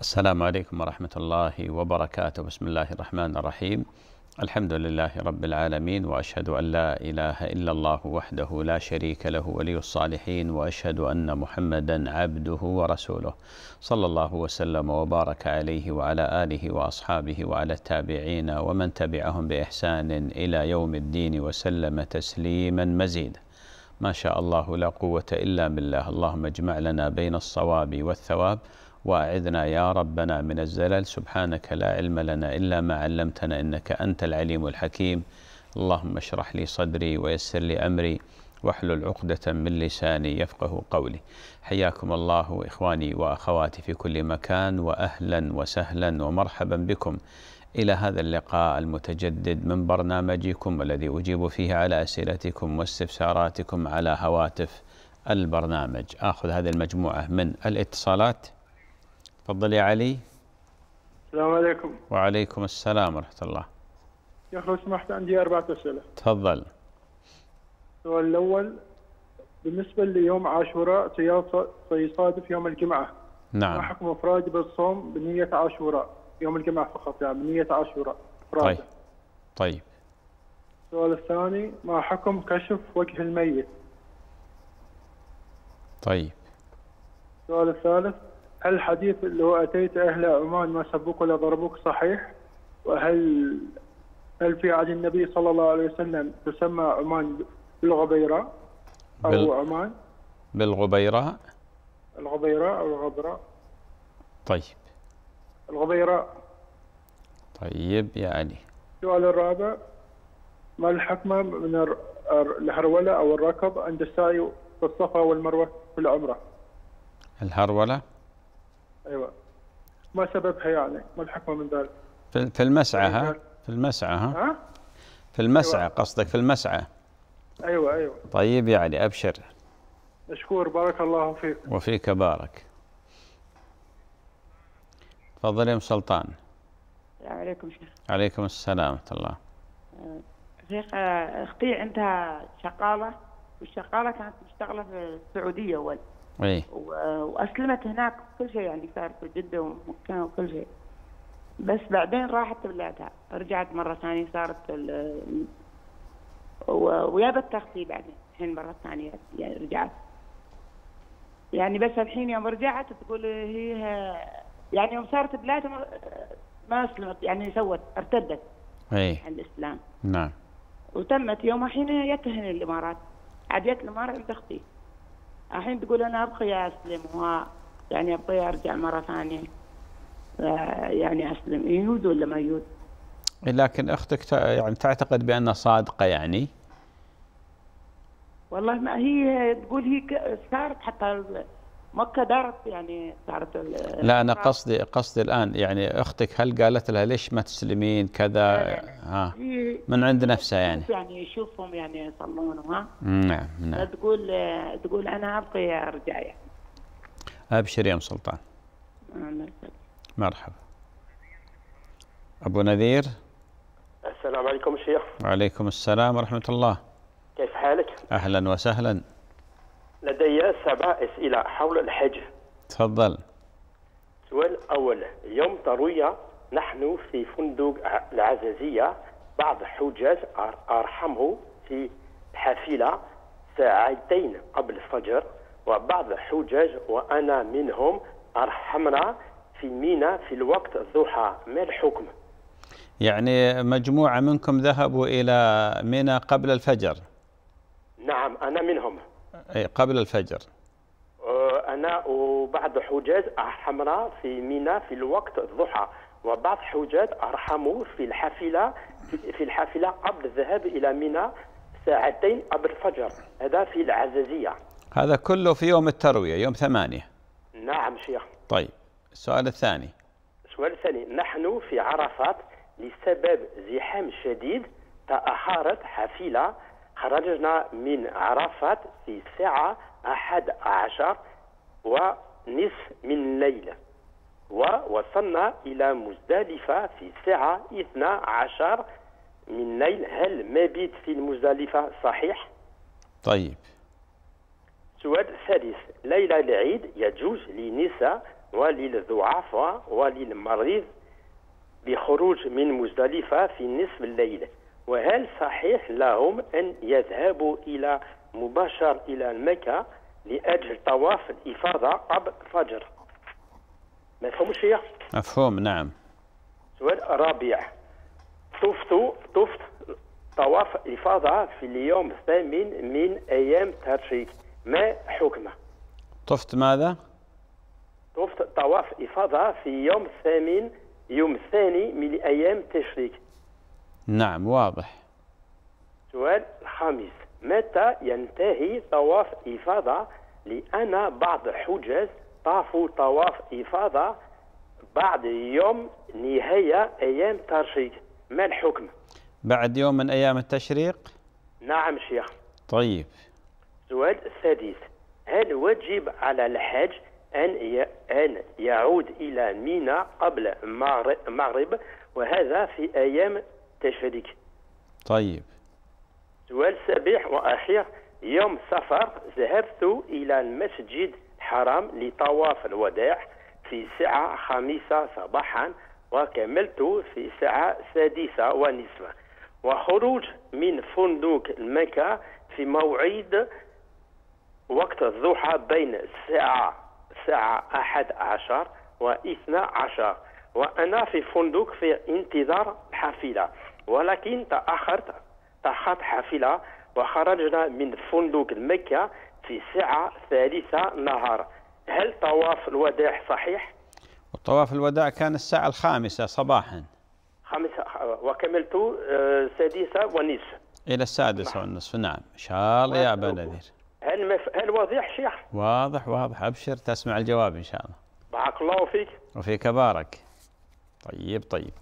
السلام عليكم ورحمة الله وبركاته بسم الله الرحمن الرحيم الحمد لله رب العالمين وأشهد أن لا إله إلا الله وحده لا شريك له ولي الصالحين وأشهد أن محمدا عبده ورسوله صلى الله وسلم وبارك عليه وعلى آله وأصحابه وعلى التابعين ومن تبعهم بإحسان إلى يوم الدين وسلم تسليما مزيدا ما شاء الله لا قوة إلا بالله اللهم اجمع لنا بين الصواب والثواب واعذنا يا ربنا من الزلل سبحانك لا علم لنا الا ما علمتنا انك انت العليم الحكيم اللهم اشرح لي صدري ويسر لي امري واحلل عقدة من لساني يفقه قولي حياكم الله إخواني وأخواتي في كل مكان وأهلا وسهلا ومرحبا بكم إلى هذا اللقاء المتجدد من برنامجكم الذي أجيب فيه على أسئلتكم واستفساراتكم على هواتف البرنامج آخذ هذه المجموعة من الاتصالات تفضل يا علي السلام عليكم وعليكم السلام ورحمة الله يا أخي لو سمحت عندي أربعة أسئلة تفضل السؤال الأول بالنسبة ليوم عاشوراء سيصادف يوم الجمعة نعم ما حكم إفراد بالصوم بنية عاشوراء يوم الجمعة فقط يعني بنية عاشوراء طيب طيب السؤال الثاني ما حكم كشف وجه الميت طيب السؤال الثالث هل الحديث اللي هو اتيت اهل عمان ما سبوك ولا ضربوك صحيح؟ وهل هل في عهد النبي صلى الله عليه وسلم تسمى عمان بالغبيرة أو بال... عمان؟ بالغبيرة الغبيرة أو الغبرة طيب الغبيرة طيب يا علي السؤال الرابع ما الحكمة من الهرولة أو الركض عند السعي في الصفا والمروة في العمرة الهرولة ايوه ما سببها يعني ما الحكمه من ذلك في المسعى يعني ها في المسعى ها, ها؟ في المسعى أيوة. قصدك في المسعى ايوه ايوه طيب يا علي ابشر مشكور بارك الله فيك وفيك بارك تفضل يا ام سلطان عليكم شيخ عليكم السلام ورحمه الله أه، شيخ أه، اختي عندها شقاله والشقاله كانت مشتغله في السعوديه اول ايه واسلمت هناك كل شيء يعني صار في جده ومكه وكل شيء بس بعدين راحت بلادها رجعت مره ثانيه صارت ال... ويابت تخطي بعدين الحين مره ثانيه يعني رجعت يعني بس الحين يوم رجعت تقول هي يعني يوم صارت بلادها ما اسلمت يعني سوت ارتدت اي عن الاسلام نعم وتمت يوم الحين جت الامارات عاد جت الامارات عند اختي الحين تقول انا ابغي اسلم و يعني ابغي ارجع مره ثانيه يعني اسلم يهود ولا ما يهود؟ لكن اختك يعني تعتقد بانها صادقه يعني؟ والله ما هي تقول هي صارت حتى مكة دارت يعني دارت لا أنا قصدي قصدي الآن يعني أختك هل قالت لها ليش ما تسلمين كذا ها من عند نفسها يعني يعني يشوفهم يعني يصلون ها نعم نعم تقول تقول أنا أبقي أرجع يعني أبشر يا أم سلطان مرحبا أبو نذير السلام عليكم شيخ وعليكم السلام ورحمة الله كيف حالك؟ أهلا وسهلا لدي سبع أسئلة حول الحج تفضل السؤال الأول يوم تروية نحن في فندق العزازية بعض الحجاج أرحمه في حافلة ساعتين قبل الفجر وبعض الحجاج وأنا منهم أرحمنا في مينا في الوقت الضحى ما الحكم؟ يعني مجموعة منكم ذهبوا إلى مينا قبل الفجر نعم أنا منهم اي قبل الفجر آه، انا وبعض حجاج احمرا في ميناء في الوقت الضحى وبعض حجاج ارحموا في الحافله في الحافله قبل الذهاب الى ميناء ساعتين قبل الفجر هذا في العزازيه هذا كله في يوم الترويه يوم ثمانيه نعم شيخ طيب السؤال الثاني السؤال الثاني نحن في عرفات لسبب زحام شديد تاخرت حافله خرجنا من عرفات في الساعة أحد عشر ونصف من الليل ووصلنا إلى مزدلفة في الساعة اثنا عشر من الليل هل مبيت في المزدلفة صحيح؟ طيب سؤال ثالث ليلة العيد يجوز للنساء وللضعفاء وللمريض بخروج من مزدلفة في نصف الليل وهل صحيح لهم أن يذهبوا إلى مباشر إلى المكة لأجل طواف الإفاضة قبل الفجر مفهوم هي؟ مفهوم نعم سؤال رابع طفت طفت طواف الإفاضة في اليوم الثامن من أيام ترشيك ما حكمه؟ طفت ماذا؟ طفت طواف إفاضة في يوم الثامن يوم الثاني من أيام تشريك نعم واضح سؤال الخامس متى ينتهي طواف إفاضة لأن بعض الحجاج طافوا طواف إفاضة بعد يوم نهاية أيام ترشيق ما الحكم؟ بعد يوم من أيام التشريق؟ نعم شيخ طيب سؤال السادس هل وجب على الحاج أن أن يعود إلى ميناء قبل المغرب وهذا في أيام ديك طيب سؤال سابح وأخير يوم سفر ذهبت إلى المسجد الحرام لطواف الوداع في الساعة خامسة صباحا وكملت في الساعة سادسة ونصف وخروج من فندق المكة في موعد وقت الضحى بين الساعة ساعة أحد عشر واثنى عشر وأنا في فندق في انتظار الحافلة ولكن تأخرت تأخرت حافلة وخرجنا من فندق المكة في الساعة الثالثة نهارا هل طواف الوداع صحيح؟ طواف الوداع كان الساعة الخامسة صباحا خامسة وكملت آه، سادسة ونصف إلى السادسة نعم. والنصف نعم إن شاء الله يا أبا نذير هل مف... هل واضح شيخ؟ واضح واضح أبشر تسمع الجواب إن شاء الله بارك الله فيك وفيك بارك طيب طيب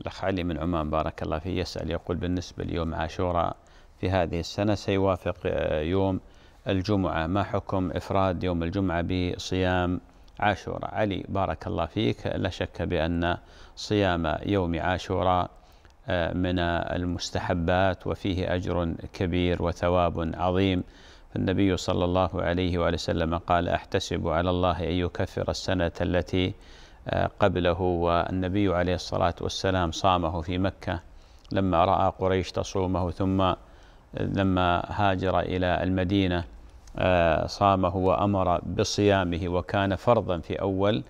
الأخ علي من عمان بارك الله فيه يسأل يقول بالنسبة ليوم عاشوراء في هذه السنة سيوافق آه، يوم الجمعة ما حكم إفراد يوم الجمعة بصيام عاشوراء علي بارك الله فيك لا شك بأن صيام يوم عاشوراء آه، من المستحبات وفيه أجر كبير وثواب عظيم النبي صلى الله عليه وآله وسلم قال أحتسب على الله أن يكفر السنة التي قبله والنبي عليه الصلاة والسلام صامه في مكة لما رأى قريش تصومه ثم لما هاجر إلى المدينة آه، صامه وأمر بصيامه وكان فرضا في أول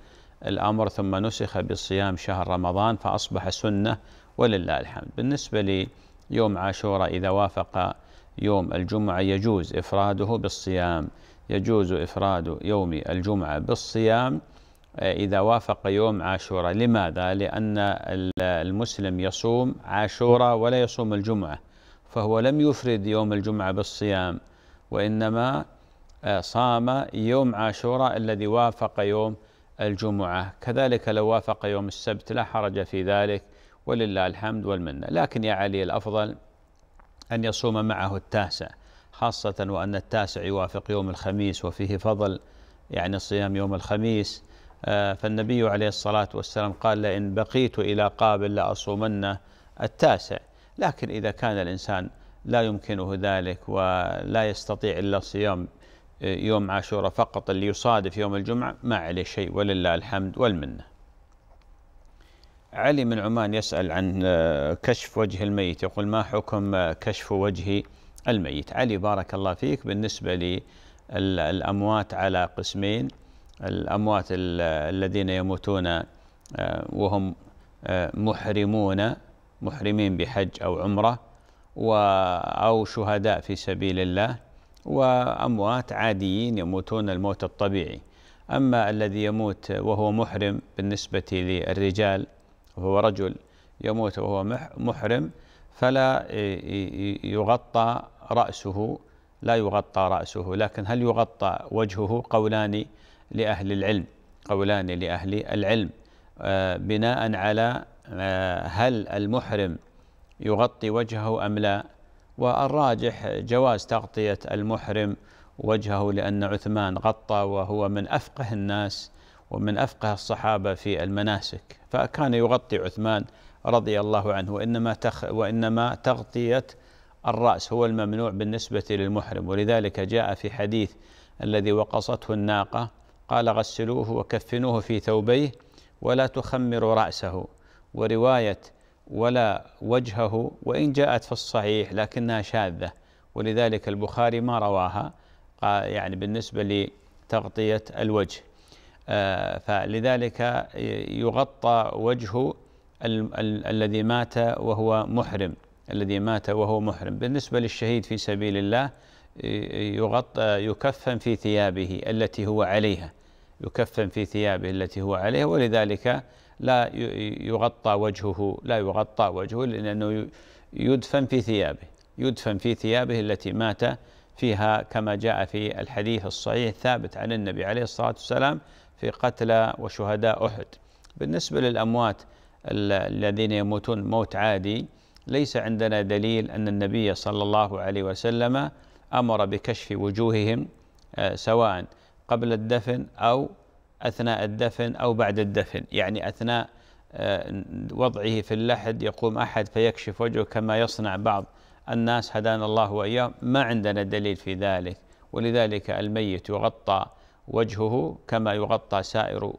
الأمر ثم نسخ بصيام شهر رمضان فأصبح سنة ولله الحمد بالنسبة ليوم عاشوراء إذا وافق يوم الجمعة يجوز إفراده بالصيام يجوز إفراد يوم الجمعة بالصيام إذا وافق يوم عاشوراء لماذا؟ لأن المسلم يصوم عاشوراء ولا يصوم الجمعة فهو لم يفرد يوم الجمعة بالصيام وإنما آه، صام يوم عاشوراء الذي وافق يوم الجمعة كذلك لو وافق يوم السبت لا حرج في ذلك ولله الحمد والمنة لكن يا علي الأفضل أن يصوم معه التاسع خاصة وأن التاسع يوافق يوم الخميس وفيه فضل يعني صيام يوم الخميس آه، فالنبي عليه الصلاة والسلام قال لئن بقيت إلى قابل لأصومن التاسع لكن إذا كان الإنسان لا يمكنه ذلك ولا يستطيع إلا صيام آه، يوم عاشوراء فقط اللي يصادف يوم الجمعة ما عليه شيء ولله الحمد والمنة علي من عمان يسأل عن آه، كشف وجه الميت يقول ما حكم كشف وجه الميت علي بارك الله فيك بالنسبة للأموات على قسمين الأموات الذين يموتون آه، وهم آه، محرمون محرمين بحج أو عمرة أو شهداء في سبيل الله وأموات عاديين يموتون الموت الطبيعي أما الذي يموت وهو محرم بالنسبة للرجال وهو رجل يموت وهو محرم فلا آه، يغطى رأسه لا يغطى رأسه لكن هل يغطى وجهه قولان لأهل العلم قولان لأهل العلم آه، بناء على آه، هل المحرم يغطي وجهه أم لا والراجح جواز تغطية المحرم وجهه لأن عثمان غطى وهو من أفقه الناس ومن أفقه الصحابة في المناسك فكان يغطي عثمان رضي الله عنه وإنما, تخ وإنما تغطية الرأس هو الممنوع بالنسبة للمحرم ولذلك جاء في حديث الذي وقصته الناقة قال غسلوه وكفنوه في ثوبيه ولا تخمروا رأسه ورواية ولا وجهه وإن جاءت في الصحيح لكنها شاذة ولذلك البخاري ما رواها يعني بالنسبة لتغطية الوجه آه، فلذلك يغطى وجه الذي مات وهو محرم الذي مات وهو محرم بالنسبة للشهيد في سبيل الله يغطى يكفن في ثيابه التي هو عليها يكفن في ثيابه التي هو عليه ولذلك لا يغطى وجهه لا يغطى وجهه لأنه يدفن في ثيابه يدفن في ثيابه التي مات فيها كما جاء في الحديث الصحيح الثابت عن النبي عليه الصلاة والسلام في قتلى وشهداء أحد بالنسبة للأموات الذين يموتون موت عادي ليس عندنا دليل أن النبي صلى الله عليه وسلم أمر بكشف وجوههم آه، سواء قبل الدفن أو أثناء الدفن أو بعد الدفن يعني أثناء آه، وضعه في اللحد يقوم أحد فيكشف وجهه كما يصنع بعض الناس هدانا الله وإياه ما عندنا دليل في ذلك ولذلك الميت يغطى وجهه كما يغطى سائر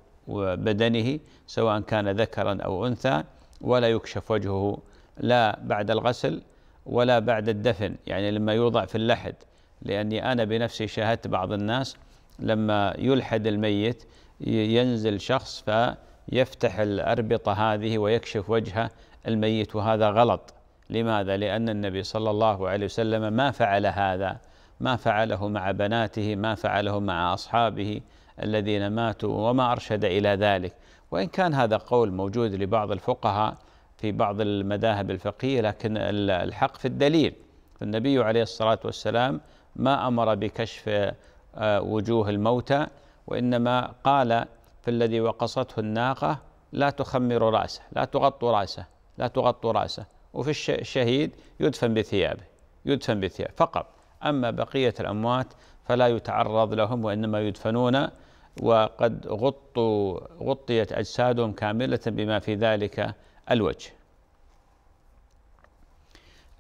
بدنه سواء كان ذكرا أو أنثى ولا يكشف وجهه لا بعد الغسل ولا بعد الدفن يعني لما يوضع في اللحد لأني أنا بنفسي شاهدت بعض الناس لما يلحد الميت ينزل شخص فيفتح الأربطة هذه ويكشف وجه الميت وهذا غلط لماذا؟ لأن النبي صلى الله عليه وسلم ما فعل هذا ما فعله مع بناته ما فعله مع أصحابه الذين ماتوا وما أرشد إلى ذلك وإن كان هذا قول موجود لبعض الفقهاء في بعض المذاهب الفقهية لكن الحق في الدليل فالنبي عليه الصلاة والسلام ما أمر بكشف آه، وجوه الموتى وإنما قال في الذي وقصته الناقة لا تخمر رأسه لا تغط رأسه لا تغط رأسه وفي الشهيد يدفن بثيابه يدفن بثيابه فقط أما بقية الأموات فلا يتعرض لهم وإنما يدفنون وقد غطوا غطيت أجسادهم كاملة بما في ذلك الوجه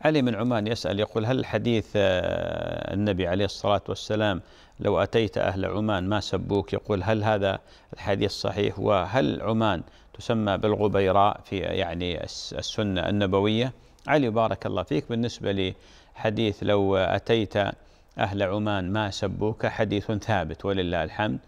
علي من عمان يسأل يقول هل حديث آه، النبي عليه الصلاة والسلام لو أتيت أهل عمان ما سبوك يقول هل هذا الحديث صحيح وهل عمان تسمى بالغبيراء في يعني السنة النبوية علي بارك الله فيك بالنسبة لحديث لو أتيت أهل عمان ما سبوك حديث ثابت ولله الحمد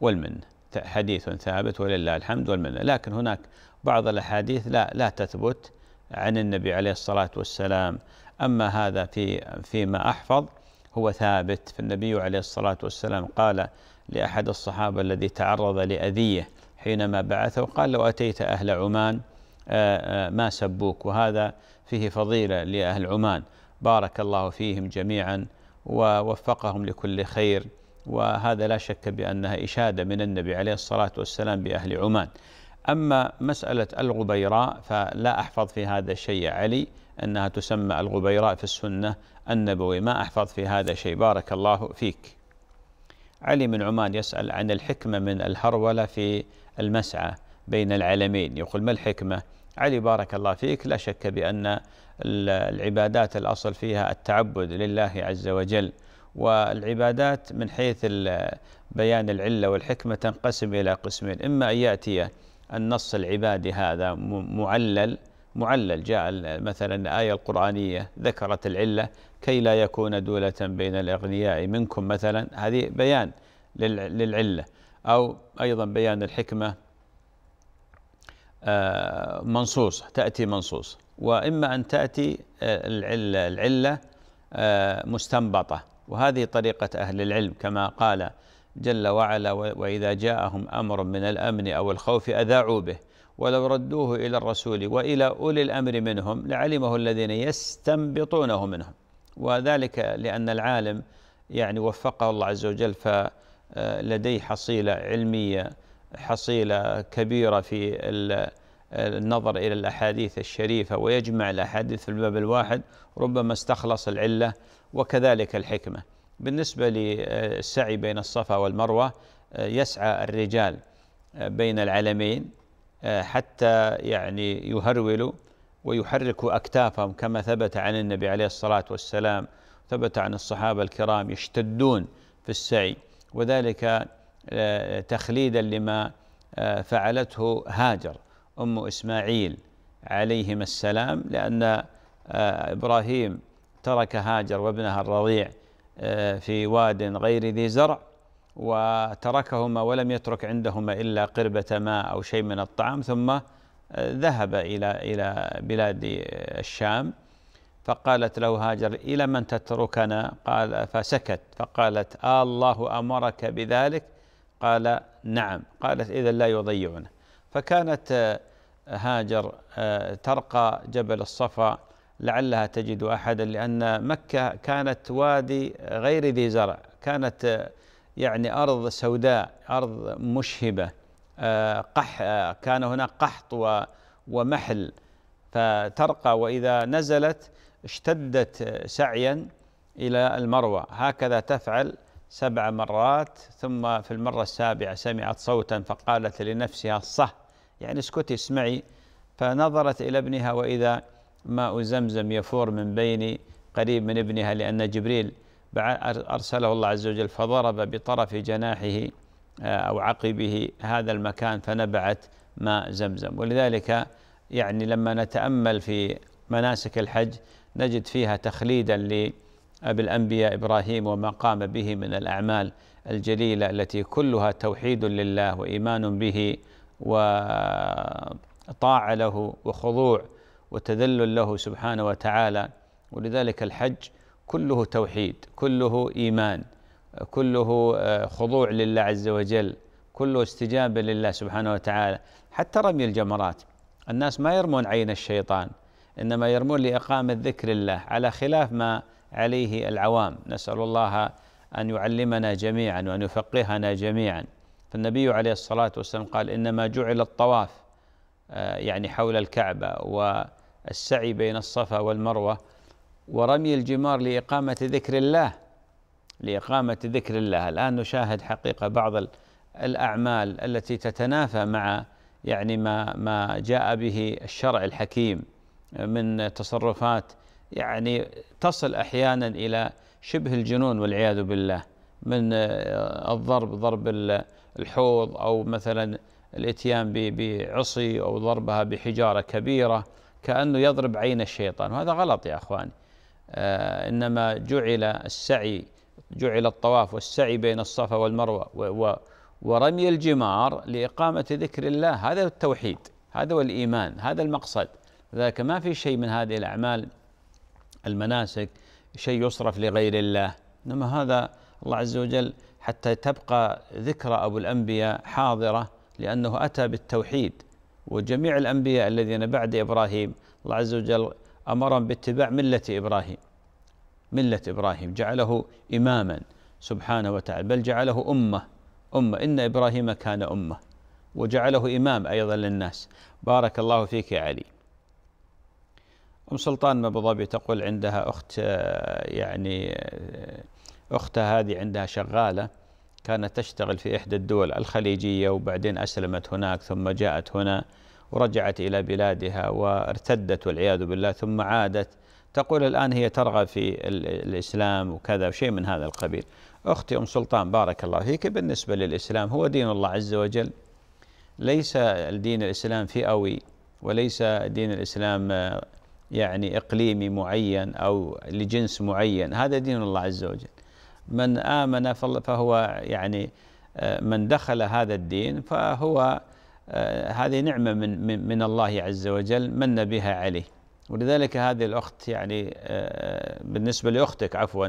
والمنة حديث ثابت ولله الحمد والمنة لكن هناك بعض الأحاديث لا لا تثبت عن النبي عليه الصلاة والسلام أما هذا في فيما أحفظ هو ثابت فالنبي عليه الصلاة والسلام قال لأحد الصحابة الذي تعرض لأذية حينما بعثه قال لو أتيت أهل عمان آه، آه، ما سبوك وهذا فيه فضيلة لأهل عمان بارك الله فيهم جميعا ووفقهم لكل خير وهذا لا شك بأنها إشادة من النبي عليه الصلاة والسلام بأهل عمان أما مسألة الغبيراء فلا أحفظ في هذا الشيء علي أنها تسمى الغبيراء في السنة النبوي ما أحفظ في هذا شيء بارك الله فيك علي من عمان يسأل عن الحكمة من الهرولة في المسعى بين العلمين يقول ما الحكمة علي بارك الله فيك لا شك بأن العبادات الأصل فيها التعبد لله عز وجل والعبادات من حيث بيان العلة والحكمة تنقسم إلى قسمين إما أن يأتي النص العبادي هذا معلل معلل جاء مثلا الآية القرآنية ذكرت العلة كي لا يكون دولة بين الأغنياء منكم مثلا هذه بيان للعلة أو أيضا بيان الحكمة آه، منصوص تأتي منصوص وإما أن تأتي آه، العلة العلة آه، مستنبطة وهذه طريقة أهل العلم كما قال جل وعلا وإذا جاءهم أمر من الأمن أو الخوف أذاعوا به ولو ردوه إلى الرسول وإلى أولي الأمر منهم لعلمه الذين يستنبطونه منهم وذلك لأن العالم يعني وفقه الله عز وجل فلديه آه، حصيلة علمية حصيلة كبيرة في النظر إلى الأحاديث الشريفة ويجمع الأحاديث في الباب الواحد ربما استخلص العلة وكذلك الحكمة بالنسبة للسعي بين الصفا والمروة آه، يسعى الرجال آه، بين العلمين آه، حتى يعني يهرولوا ويحركوا أكتافهم كما ثبت عن النبي عليه الصلاة والسلام ثبت عن الصحابة الكرام يشتدون في السعي وذلك تخليدا لما فعلته هاجر أم إسماعيل عليهما السلام لأن إبراهيم ترك هاجر وابنها الرضيع آه، في واد غير ذي زرع وتركهما ولم يترك عندهما الا قربه ماء او شيء من الطعام ثم آه، ذهب الى الى بلاد آه، الشام فقالت له هاجر الى من تتركنا قال فسكت فقالت آه الله امرك بذلك قال نعم قالت اذا لا يضيعنا فكانت هاجر ترقى جبل الصفا لعلها تجد احدا لان مكه كانت وادي غير ذي زرع كانت آه، يعني ارض سوداء ارض مشهبه آه، قح آه، كان هناك قحط ومحل فترقى واذا نزلت اشتدت سعيا الى المروه هكذا تفعل سبع مرات ثم في المره السابعه سمعت صوتا فقالت لنفسها صه يعني اسكتي اسمعي فنظرت الى ابنها واذا ماء زمزم يفور من بين قريب من ابنها لأن جبريل أرسله الله عز وجل فضرب بطرف جناحه آه، أو عقبه هذا المكان فنبعت ماء زمزم ولذلك يعني لما نتأمل في مناسك الحج نجد فيها تخليدا لأبي الأنبياء إبراهيم وما قام به من الأعمال الجليلة التي كلها توحيد لله وإيمان به وطاعة له وخضوع وتذلل له سبحانه وتعالى ولذلك الحج كله توحيد كله ايمان كله آه، خضوع لله عز وجل كله استجابه لله سبحانه وتعالى حتى رمي الجمرات الناس ما يرمون عين الشيطان انما يرمون لاقامه ذكر الله على خلاف ما عليه العوام نسال الله ان يعلمنا جميعا وان يفقهنا جميعا فالنبي عليه الصلاه والسلام قال انما جعل الطواف آه، يعني حول الكعبه و السعي بين الصفا والمروه ورمي الجمار لاقامه ذكر الله لاقامه ذكر الله الان نشاهد حقيقه بعض الاعمال التي تتنافى مع يعني ما ما جاء به الشرع الحكيم آه، من تصرفات يعني تصل احيانا الى شبه الجنون والعياذ بالله من آه، الضرب ضرب الحوض او مثلا الاتيان بعصي او ضربها بحجاره كبيره كأنه يضرب عين الشيطان وهذا غلط يا أخواني آه إنما جعل السعي جعل الطواف والسعي بين الصفا والمروة ورمي الجمار لإقامة ذكر الله هذا التوحيد هذا هو الإيمان هذا المقصد لذلك ما في شيء من هذه الأعمال المناسك شيء يصرف لغير الله إنما هذا الله عز وجل حتى تبقى ذكرى أبو الأنبياء حاضرة لأنه أتى بالتوحيد وجميع الأنبياء الذين بعد إبراهيم الله عز وجل أمرهم باتباع ملة إبراهيم ملة إبراهيم جعله إماما سبحانه وتعالى بل جعله أمة أمة إن إبراهيم كان أمة وجعله إمام أيضا للناس بارك الله فيك يا علي أم سلطان من أبو ظبي تقول عندها أخت آه، يعني آه، أختها هذه عندها شغالة كانت تشتغل في إحدى الدول الخليجية وبعدين أسلمت هناك ثم جاءت هنا ورجعت إلى بلادها وارتدت والعياذ بالله ثم عادت تقول الآن هي ترغب في الإسلام وكذا وشيء من هذا القبيل أختي أم سلطان بارك الله فيك بالنسبة للإسلام هو دين الله عز وجل ليس الدين الإسلام فئوي وليس دين الإسلام آه، يعني إقليمي معين أو لجنس معين هذا دين الله عز وجل من آمن فهو يعني آه، من دخل هذا الدين فهو آه، هذه نعمة من من الله عز وجل من بها عليه ولذلك هذه الأخت يعني آه، بالنسبة لأختك عفوا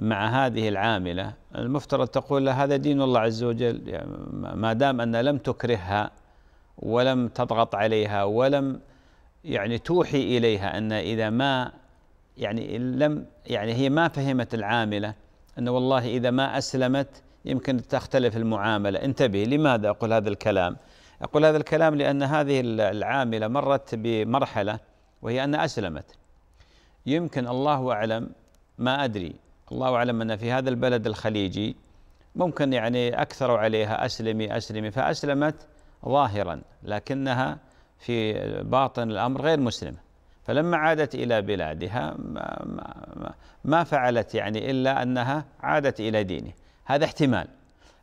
مع هذه العاملة المفترض تقول لها هذا دين الله عز وجل يعني ما دام أن لم تكرهها ولم تضغط عليها ولم يعني توحي إليها أن إذا ما يعني لم يعني هي ما فهمت العاملة أن والله إذا ما أسلمت يمكن تختلف المعاملة انتبه لماذا أقول هذا الكلام أقول هذا الكلام لأن هذه العاملة مرت بمرحلة وهي أن أسلمت يمكن الله أعلم ما أدري الله أعلم أن في هذا البلد الخليجي ممكن يعني أكثروا عليها أسلمي أسلمي فأسلمت ظاهرا لكنها في باطن الأمر غير مسلمة فلما عادت إلى بلادها ما, ما, ما فعلت يعني إلا أنها عادت إلى دينه هذا احتمال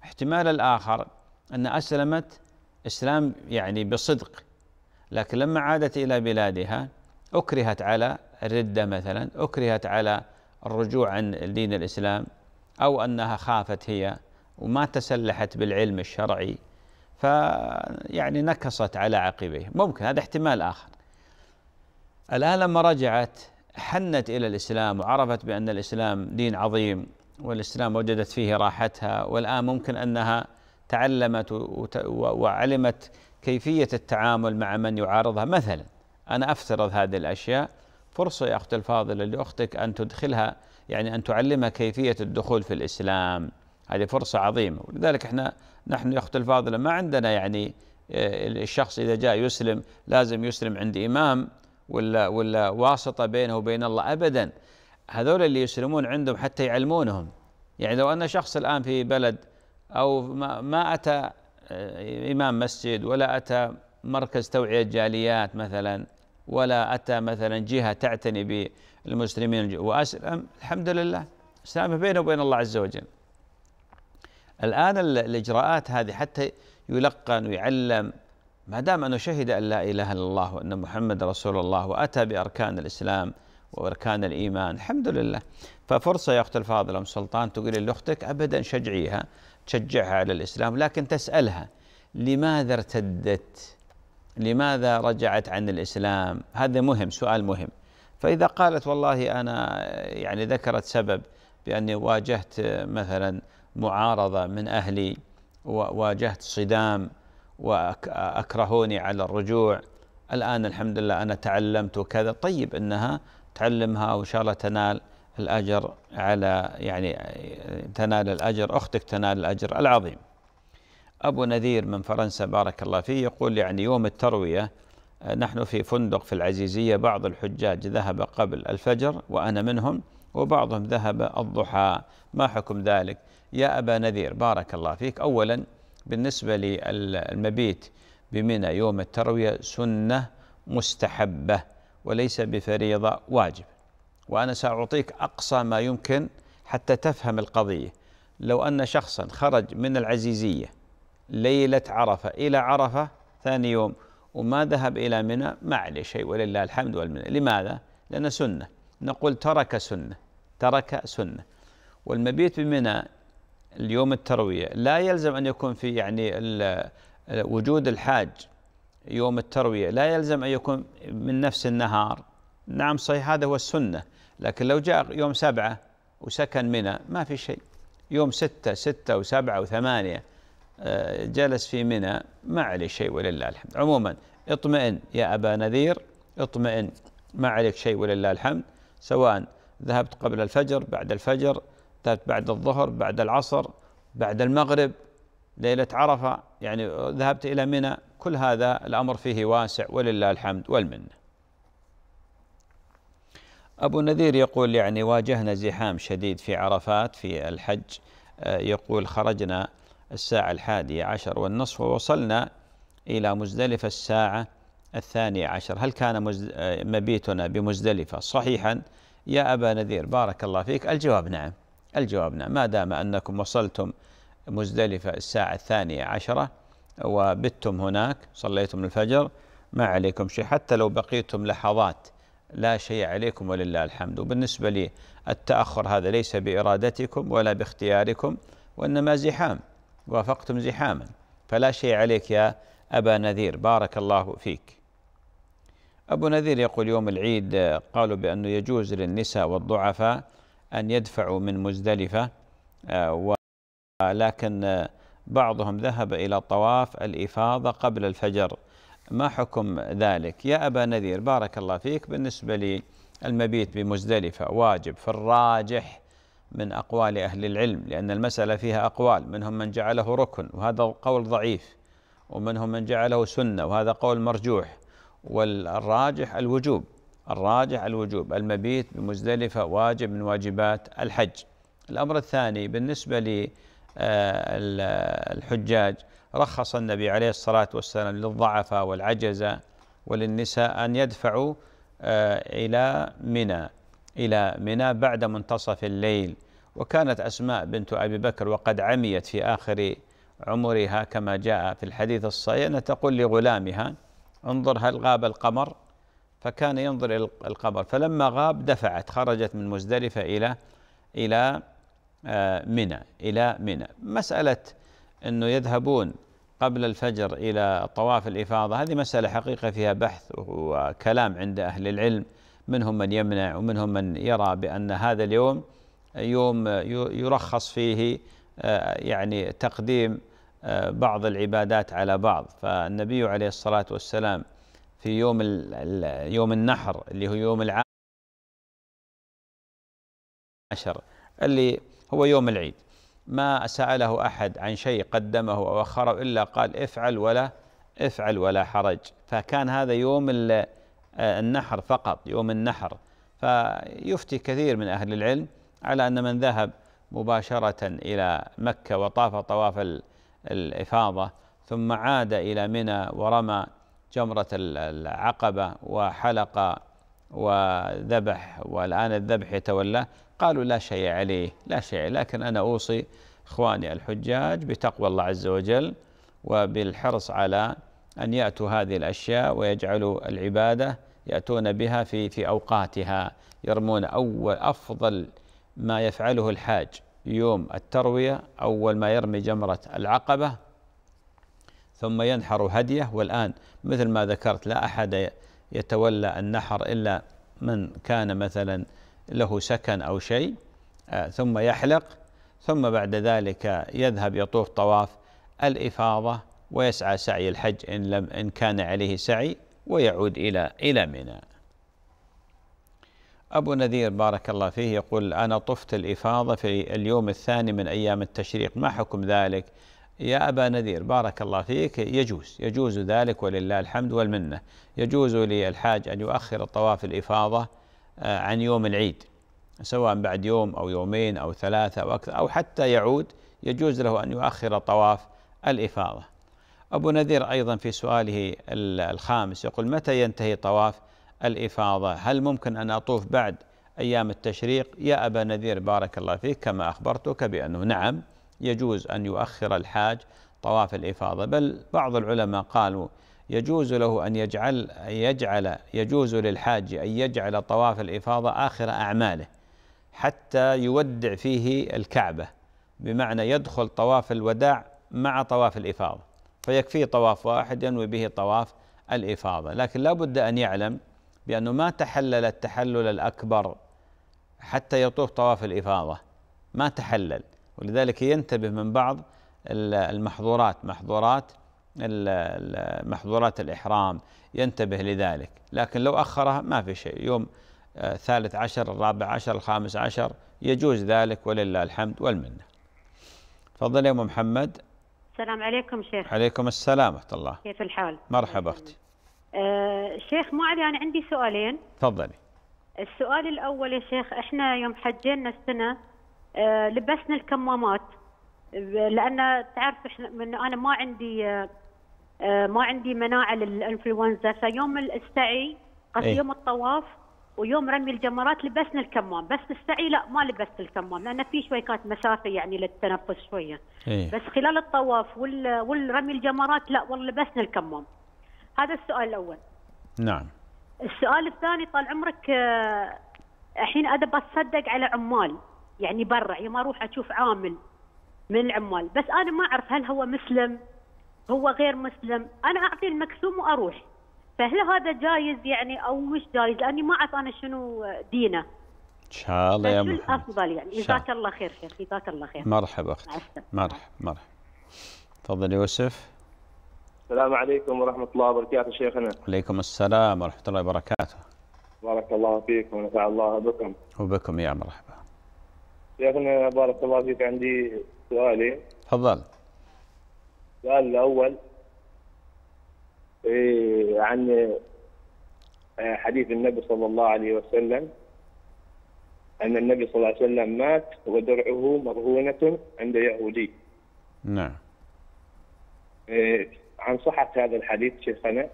احتمال الآخر أن أسلمت إسلام يعني بصدق لكن لما عادت إلى بلادها أكرهت على الردة مثلا أكرهت على الرجوع عن دين الإسلام أو أنها خافت هي وما تسلحت بالعلم الشرعي فيعني نكصت على عقبيه ممكن هذا احتمال آخر الآن لما رجعت حنت إلى الإسلام وعرفت بأن الإسلام دين عظيم والإسلام وجدت فيه راحتها والآن ممكن أنها تعلمت وعلمت كيفية التعامل مع من يعارضها مثلا أنا أفترض هذه الأشياء فرصة يا أختي الفاضلة لأختك أن تدخلها يعني أن تعلمها كيفية الدخول في الإسلام هذه فرصة عظيمة ولذلك احنا نحن يا أختي الفاضلة ما عندنا يعني آه، الشخص إذا جاء يسلم لازم يسلم عند إمام ولا ولا واسطه بينه وبين الله ابدا هذول اللي يسلمون عندهم حتى يعلمونهم يعني لو ان شخص الان في بلد او ما, ما اتى آه، امام مسجد ولا اتى مركز توعيه جاليات مثلا ولا اتى مثلا جهه تعتني بالمسلمين واسلم الحمد لله اسلامه بينه وبين الله عز وجل الان الاجراءات هذه حتى يلقن ويعلم ما دام أنه شهد أن لا إله إلا الله وأن محمد رسول الله وأتى بأركان الإسلام وأركان الإيمان الحمد لله ففرصة يا أخت الفاضلة أم سلطان تقولي لأختك أبدا شجعيها تشجعها على الإسلام لكن تسألها لماذا ارتدت لماذا رجعت عن الإسلام هذا مهم سؤال مهم فإذا قالت والله أنا يعني ذكرت سبب بأني واجهت مثلا معارضة من أهلي وواجهت صدام وأكرهوني على الرجوع الآن الحمد لله أنا تعلمت وكذا طيب أنها تعلمها وإن شاء الله تنال الأجر على يعني تنال الأجر أختك تنال الأجر العظيم أبو نذير من فرنسا بارك الله فيه يقول يعني يوم التروية آه، نحن في فندق في العزيزية بعض الحجاج ذهب قبل الفجر وأنا منهم وبعضهم ذهب الضحى ما حكم ذلك يا أبا نذير بارك الله فيك أولا بالنسبة للمبيت بمنى يوم التروية سنة مستحبة وليس بفريضة واجب وأنا سأعطيك أقصى ما يمكن حتى تفهم القضية لو أن شخصا خرج من العزيزية ليلة عرفة إلى عرفة ثاني يوم وما ذهب إلى منى ما عليه شيء ولله الحمد والمنى لماذا؟ لأن سنة نقول ترك سنة ترك سنة والمبيت بمنى اليوم الترويه لا يلزم ان يكون في يعني وجود الحاج يوم الترويه لا يلزم ان يكون من نفس النهار نعم صحيح هذا هو السنه لكن لو جاء يوم سبعه وسكن منى ما في شيء يوم ستة ستة وسبعة وثمانية آه، جلس في منى ما عليه شيء ولله الحمد عموما اطمئن يا أبا نذير اطمئن ما عليك شيء ولله الحمد سواء ذهبت قبل الفجر بعد الفجر بعد الظهر بعد العصر بعد المغرب ليلة عرفة يعني ذهبت إلى منى كل هذا الأمر فيه واسع ولله الحمد والمنة أبو نذير يقول يعني واجهنا زحام شديد في عرفات في الحج آه، يقول خرجنا الساعة الحادية عشر والنصف ووصلنا إلى مزدلفة الساعة الثانية عشر هل كان آه، مبيتنا بمزدلفة صحيحا يا أبا نذير بارك الله فيك الجواب نعم الجواب نعم ما دام أنكم وصلتم مزدلفة الساعة الثانية عشرة وبتم هناك صليتم الفجر ما عليكم شيء حتى لو بقيتم لحظات لا شيء عليكم ولله الحمد وبالنسبة لي التأخر هذا ليس بإرادتكم ولا باختياركم وإنما زحام وافقتم زحاما فلا شيء عليك يا أبا نذير بارك الله فيك أبو نذير يقول يوم العيد قالوا بأنه يجوز للنساء والضعفاء أن يدفعوا من مزدلفة آه، ولكن آه، بعضهم ذهب إلى طواف الإفاضة قبل الفجر ما حكم ذلك يا أبا نذير بارك الله فيك بالنسبة للمبيت بمزدلفة واجب في الراجح من أقوال أهل العلم لأن المسألة فيها أقوال منهم من جعله ركن وهذا قول ضعيف ومنهم من جعله سنة وهذا قول مرجوح والراجح الوجوب الراجح الوجوب المبيت بمزدلفة واجب من واجبات الحج الأمر الثاني بالنسبة للحجاج آه، رخص النبي عليه الصلاة والسلام للضعفاء والعجزة وللنساء أن يدفعوا آه، إلى منى إلى منى بعد منتصف الليل وكانت أسماء بنت أبي بكر وقد عميت في آخر عمرها كما جاء في الحديث الصحيح أن تقول لغلامها انظر هل غاب القمر فكان ينظر إلى القبر فلما غاب دفعت خرجت من مزدلفة إلى إلى آه، منى إلى منى مسألة أنه يذهبون قبل الفجر إلى طواف الإفاضة هذه مسألة حقيقة فيها بحث وكلام عند أهل العلم منهم من يمنع ومنهم من يرى بأن هذا اليوم يوم يرخص فيه آه، يعني تقديم آه، بعض العبادات على بعض فالنبي عليه الصلاة والسلام في يوم يوم النحر اللي هو يوم العاشر اللي هو يوم العيد ما سأله أحد عن شيء قدمه أو أخره إلا قال افعل ولا افعل ولا حرج فكان هذا يوم النحر فقط يوم النحر فيفتي كثير من أهل العلم على أن من ذهب مباشرة إلى مكة وطاف طواف الإفاضة ثم عاد إلى منى ورمى جمرة العقبة وحلق وذبح والآن الذبح يتولاه قالوا لا شيء عليه لا شيء لكن أنا أوصي إخواني الحجاج بتقوى الله عز وجل وبالحرص على أن يأتوا هذه الأشياء ويجعلوا العبادة يأتون بها في في أوقاتها يرمون أول أفضل ما يفعله الحاج يوم التروية أول ما يرمي جمرة العقبة ثم ينحر هديه والآن مثل ما ذكرت لا أحد يتولى النحر إلا من كان مثلا له سكن أو شيء آه، ثم يحلق ثم بعد ذلك يذهب يطوف طواف الإفاضة ويسعى سعي الحج إن لم إن كان عليه سعي ويعود إلى إلى منى. أبو نذير بارك الله فيه يقول أنا طفت الإفاضة في اليوم الثاني من أيام التشريق ما حكم ذلك؟ يا أبا نذير بارك الله فيك يجوز يجوز ذلك ولله الحمد والمنة يجوز للحاج أن يؤخر الطواف الإفاضة آه، عن يوم العيد سواء بعد يوم أو يومين أو ثلاثة أو أكثر أو حتى يعود يجوز له أن يؤخر طواف الإفاضة أبو نذير أيضا في سؤاله الخامس يقول متى ينتهي طواف الإفاضة هل ممكن أن أطوف بعد أيام التشريق يا أبا نذير بارك الله فيك كما أخبرتك بأنه نعم يجوز أن يؤخر الحاج طواف الإفاضة بل بعض العلماء قالوا يجوز له أن يجعل يجعل يجوز للحاج أن يجعل طواف الإفاضة آخر أعماله حتى يودع فيه الكعبة بمعنى يدخل طواف الوداع مع طواف الإفاضة فيكفيه طواف واحد ينوي به طواف الإفاضة لكن لا بد أن يعلم بأنه ما تحلل التحلل الأكبر حتى يطوف طواف الإفاضة ما تحلل ولذلك ينتبه من بعض المحظورات محظورات محظورات الإحرام ينتبه لذلك لكن لو أخرها ما في شيء يوم آه، ثالث عشر الرابع عشر الخامس عشر يجوز ذلك ولله الحمد والمنة تفضل يا أم محمد السلام عليكم شيخ عليكم السلام ورحمة الله كيف الحال مرحبا أختي أه شيخ معلي أنا عندي سؤالين تفضلي السؤال الأول يا شيخ إحنا يوم حجينا السنة آه، لبسنا الكمامات آه، لان تعرف احنا من انا ما عندي آه، ما عندي مناعه للانفلونزا فيوم السعي قصدي ايه؟ يوم الطواف ويوم رمي الجمرات لبسنا الكمام بس السعي لا ما لبست الكمام لان في شوي كانت مسافه يعني للتنفس شويه ايه؟ بس خلال الطواف والرمي الجمرات لا والله لبسنا الكمام هذا السؤال الاول نعم السؤال الثاني طال عمرك الحين انا بتصدق على عمال يعني برا يوم يعني اروح اشوف عامل من العمال بس انا ما اعرف هل هو مسلم هو غير مسلم انا اعطي المكسوم واروح فهل هذا جايز يعني او مش جايز لاني ما اعرف انا شنو دينه ان شاء الله يا محمد الافضل يعني جزاك الله خير شيخ جزاك الله خير مرحبا اختي مرحبا مرحبا تفضل يوسف السلام عليكم ورحمه الله وبركاته شيخنا وعليكم السلام ورحمه الله وبركاته بارك الله فيكم ونفع الله بكم وبكم يا مرحبا شيخنا بارك الله فيك عندي سؤالين تفضل السؤال الأول إيه عن آه، حديث النبي صلى الله عليه وسلم أن النبي صلى الله عليه وسلم مات ودرعه مرهونة عند يهودي نعم إيه عن صحة هذا الحديث شيخنا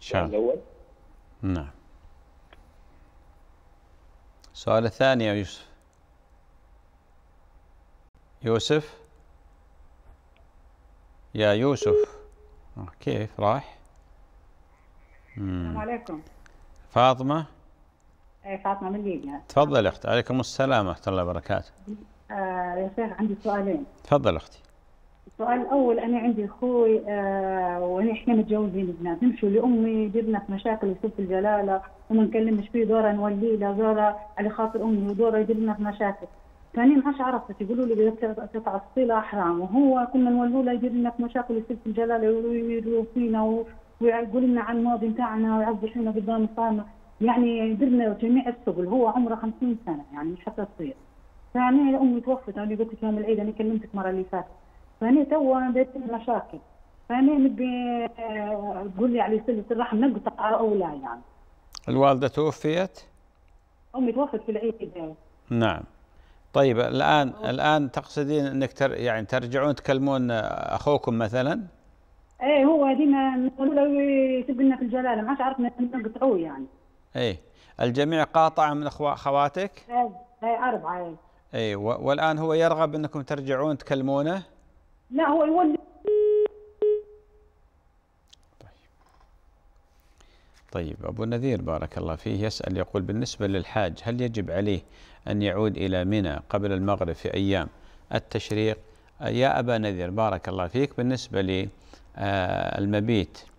السؤال الأول نعم السؤال الثاني يا يوسف يوسف يا يوسف آه، كيف راح السلام عليكم فاطمة اي فاطمة من ليبيا تفضل اختي عليكم السلام ورحمة الله وبركاته آه يا شيخ عندي سؤالين تفضل اختي السؤال الاول انا عندي اخوي آه وانا احنا متجوزين بنات نمشوا لامي جبنا في مشاكل يصير في الجلاله وما نكلمش فيه دورة نوليه له دورة على خاطر امي ودورة يجيب لنا في مشاكل ثاني ما عرفت يقولوا لي قطع الصله حرام وهو كنا نولوا له يدير لنا في مشاكل يصير في الجلاله ويديروا فينا ويقول لنا عن الماضي بتاعنا ويعبش احنا قدام صارنا يعني درنا جميع السبل هو عمره 50 سنه يعني مش حتى تصير فأنا امي توفت انا قلت لك يوم العيد انا كلمتك المره اللي فاتت فانا تو بيت مشاكل فانا نبي تقول آه، لي على صله الرحم نقطع او لا يعني الوالده توفيت؟ امي توفت في العيد نعم طيب الان الان تقصدين انك تر يعني ترجعون تكلمون اخوكم مثلا؟ ايه هو ديما نقولوا له يسب لنا في الجلاله ما عرفنا نقطعوه يعني. ايه الجميع قاطع من اخواتك؟ ايه ايه اربعه ايه. ايه والان هو يرغب انكم ترجعون تكلمونه؟ لا هو يولي طيب أبو نذير بارك الله فيه يسأل يقول بالنسبة للحاج هل يجب عليه أن يعود إلى منى قبل المغرب في أيام التشريق يا أبا نذير بارك الله فيك بالنسبة للمبيت آه،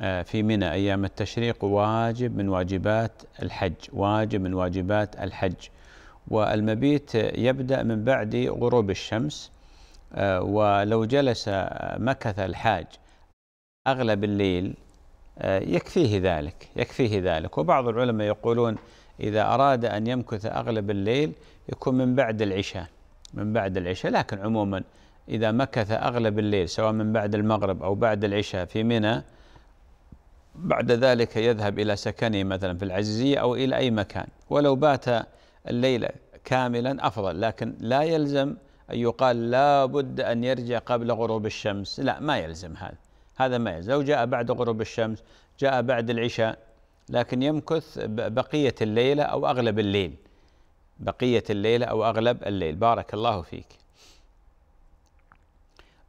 آه، في منى أيام التشريق واجب من واجبات الحج واجب من واجبات الحج والمبيت يبدأ من بعد غروب الشمس آه، ولو جلس مكث الحاج أغلب الليل يكفيه ذلك يكفيه ذلك وبعض العلماء يقولون إذا أراد أن يمكث أغلب الليل يكون من بعد العشاء من بعد العشاء لكن عموما إذا مكث أغلب الليل سواء من بعد المغرب أو بعد العشاء في منى بعد ذلك يذهب إلى سكنه مثلا في العزيزية أو إلى أي مكان ولو بات الليل كاملا أفضل لكن لا يلزم أن يقال لا بد أن يرجع قبل غروب الشمس لا ما يلزم هذا هذا ما يلزم لو جاء بعد غروب الشمس جاء بعد العشاء لكن يمكث بقية الليلة أو أغلب الليل بقية الليلة أو أغلب الليل بارك الله فيك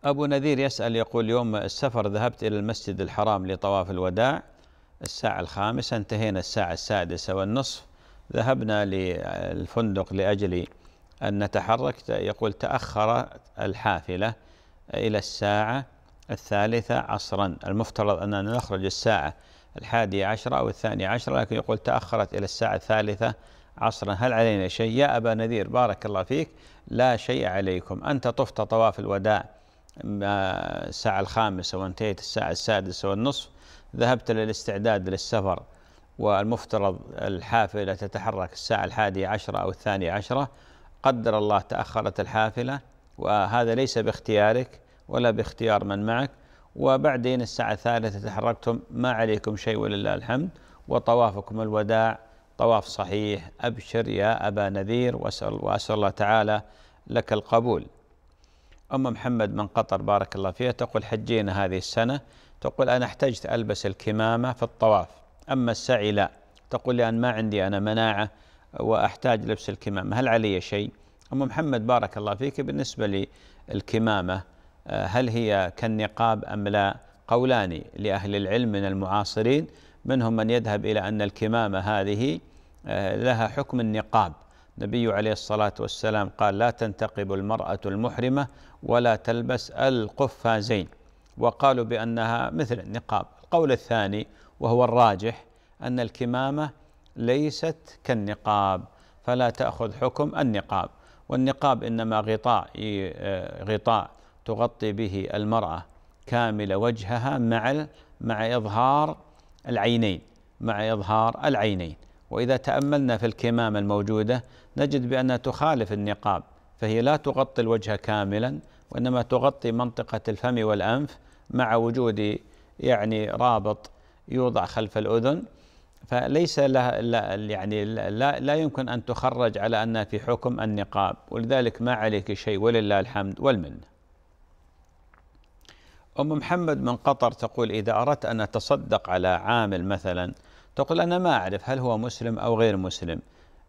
أبو نذير يسأل يقول يوم السفر ذهبت إلى المسجد الحرام لطواف الوداع الساعة الخامسة انتهينا الساعة السادسة والنصف ذهبنا للفندق لأجل أن نتحرك يقول تأخر الحافلة إلى الساعة الثالثة عصرا المفترض أننا نخرج الساعة الحادية عشرة أو الثانية عشرة لكن يقول تأخرت إلى الساعة الثالثة عصرا هل علينا شيء يا أبا نذير بارك الله فيك لا شيء عليكم أنت طفت طواف الوداع آه، الساعة الخامسة وانتهيت الساعة السادسة والنصف ذهبت للاستعداد للسفر والمفترض الحافلة تتحرك الساعة الحادية عشرة أو الثانية عشرة قدر الله تأخرت الحافلة وهذا ليس باختيارك ولا باختيار من معك وبعدين الساعة الثالثة تحركتم ما عليكم شيء ولله الحمد وطوافكم الوداع طواف صحيح أبشر يا أبا نذير وأسأل, وأسأل الله تعالى لك القبول أم محمد من قطر بارك الله فيها تقول حجينا هذه السنة تقول أنا احتجت ألبس الكمامة في الطواف أما السعي لا تقول لأن ما عندي أنا مناعة وأحتاج لبس الكمامة هل علي شيء؟ أم محمد بارك الله فيك بالنسبة للكمامة آه، هل هي كالنقاب أم لا قولان لأهل العلم من المعاصرين منهم من يذهب إلى أن الكمامة هذه آه، لها حكم النقاب النبي عليه الصلاة والسلام قال لا تنتقب المرأة المحرمة ولا تلبس القفازين وقالوا بأنها مثل النقاب القول الثاني وهو الراجح أن الكمامة ليست كالنقاب فلا تأخذ حكم النقاب والنقاب إنما غطاء آه، غطاء تغطي به المرأة كامل وجهها مع مع إظهار العينين مع إظهار العينين وإذا تأملنا في الكمامة الموجودة نجد بأنها تخالف النقاب فهي لا تغطي الوجه كاملا وإنما تغطي منطقة الفم والأنف مع وجود يعني رابط يوضع خلف الأذن فليس لا لا يعني لا, لا يمكن أن تخرج على أنها في حكم النقاب ولذلك ما عليك شيء ولله الحمد والمنه أم محمد من قطر تقول إذا أردت أن أتصدق على عامل مثلا تقول أنا ما أعرف هل هو مسلم أو غير مسلم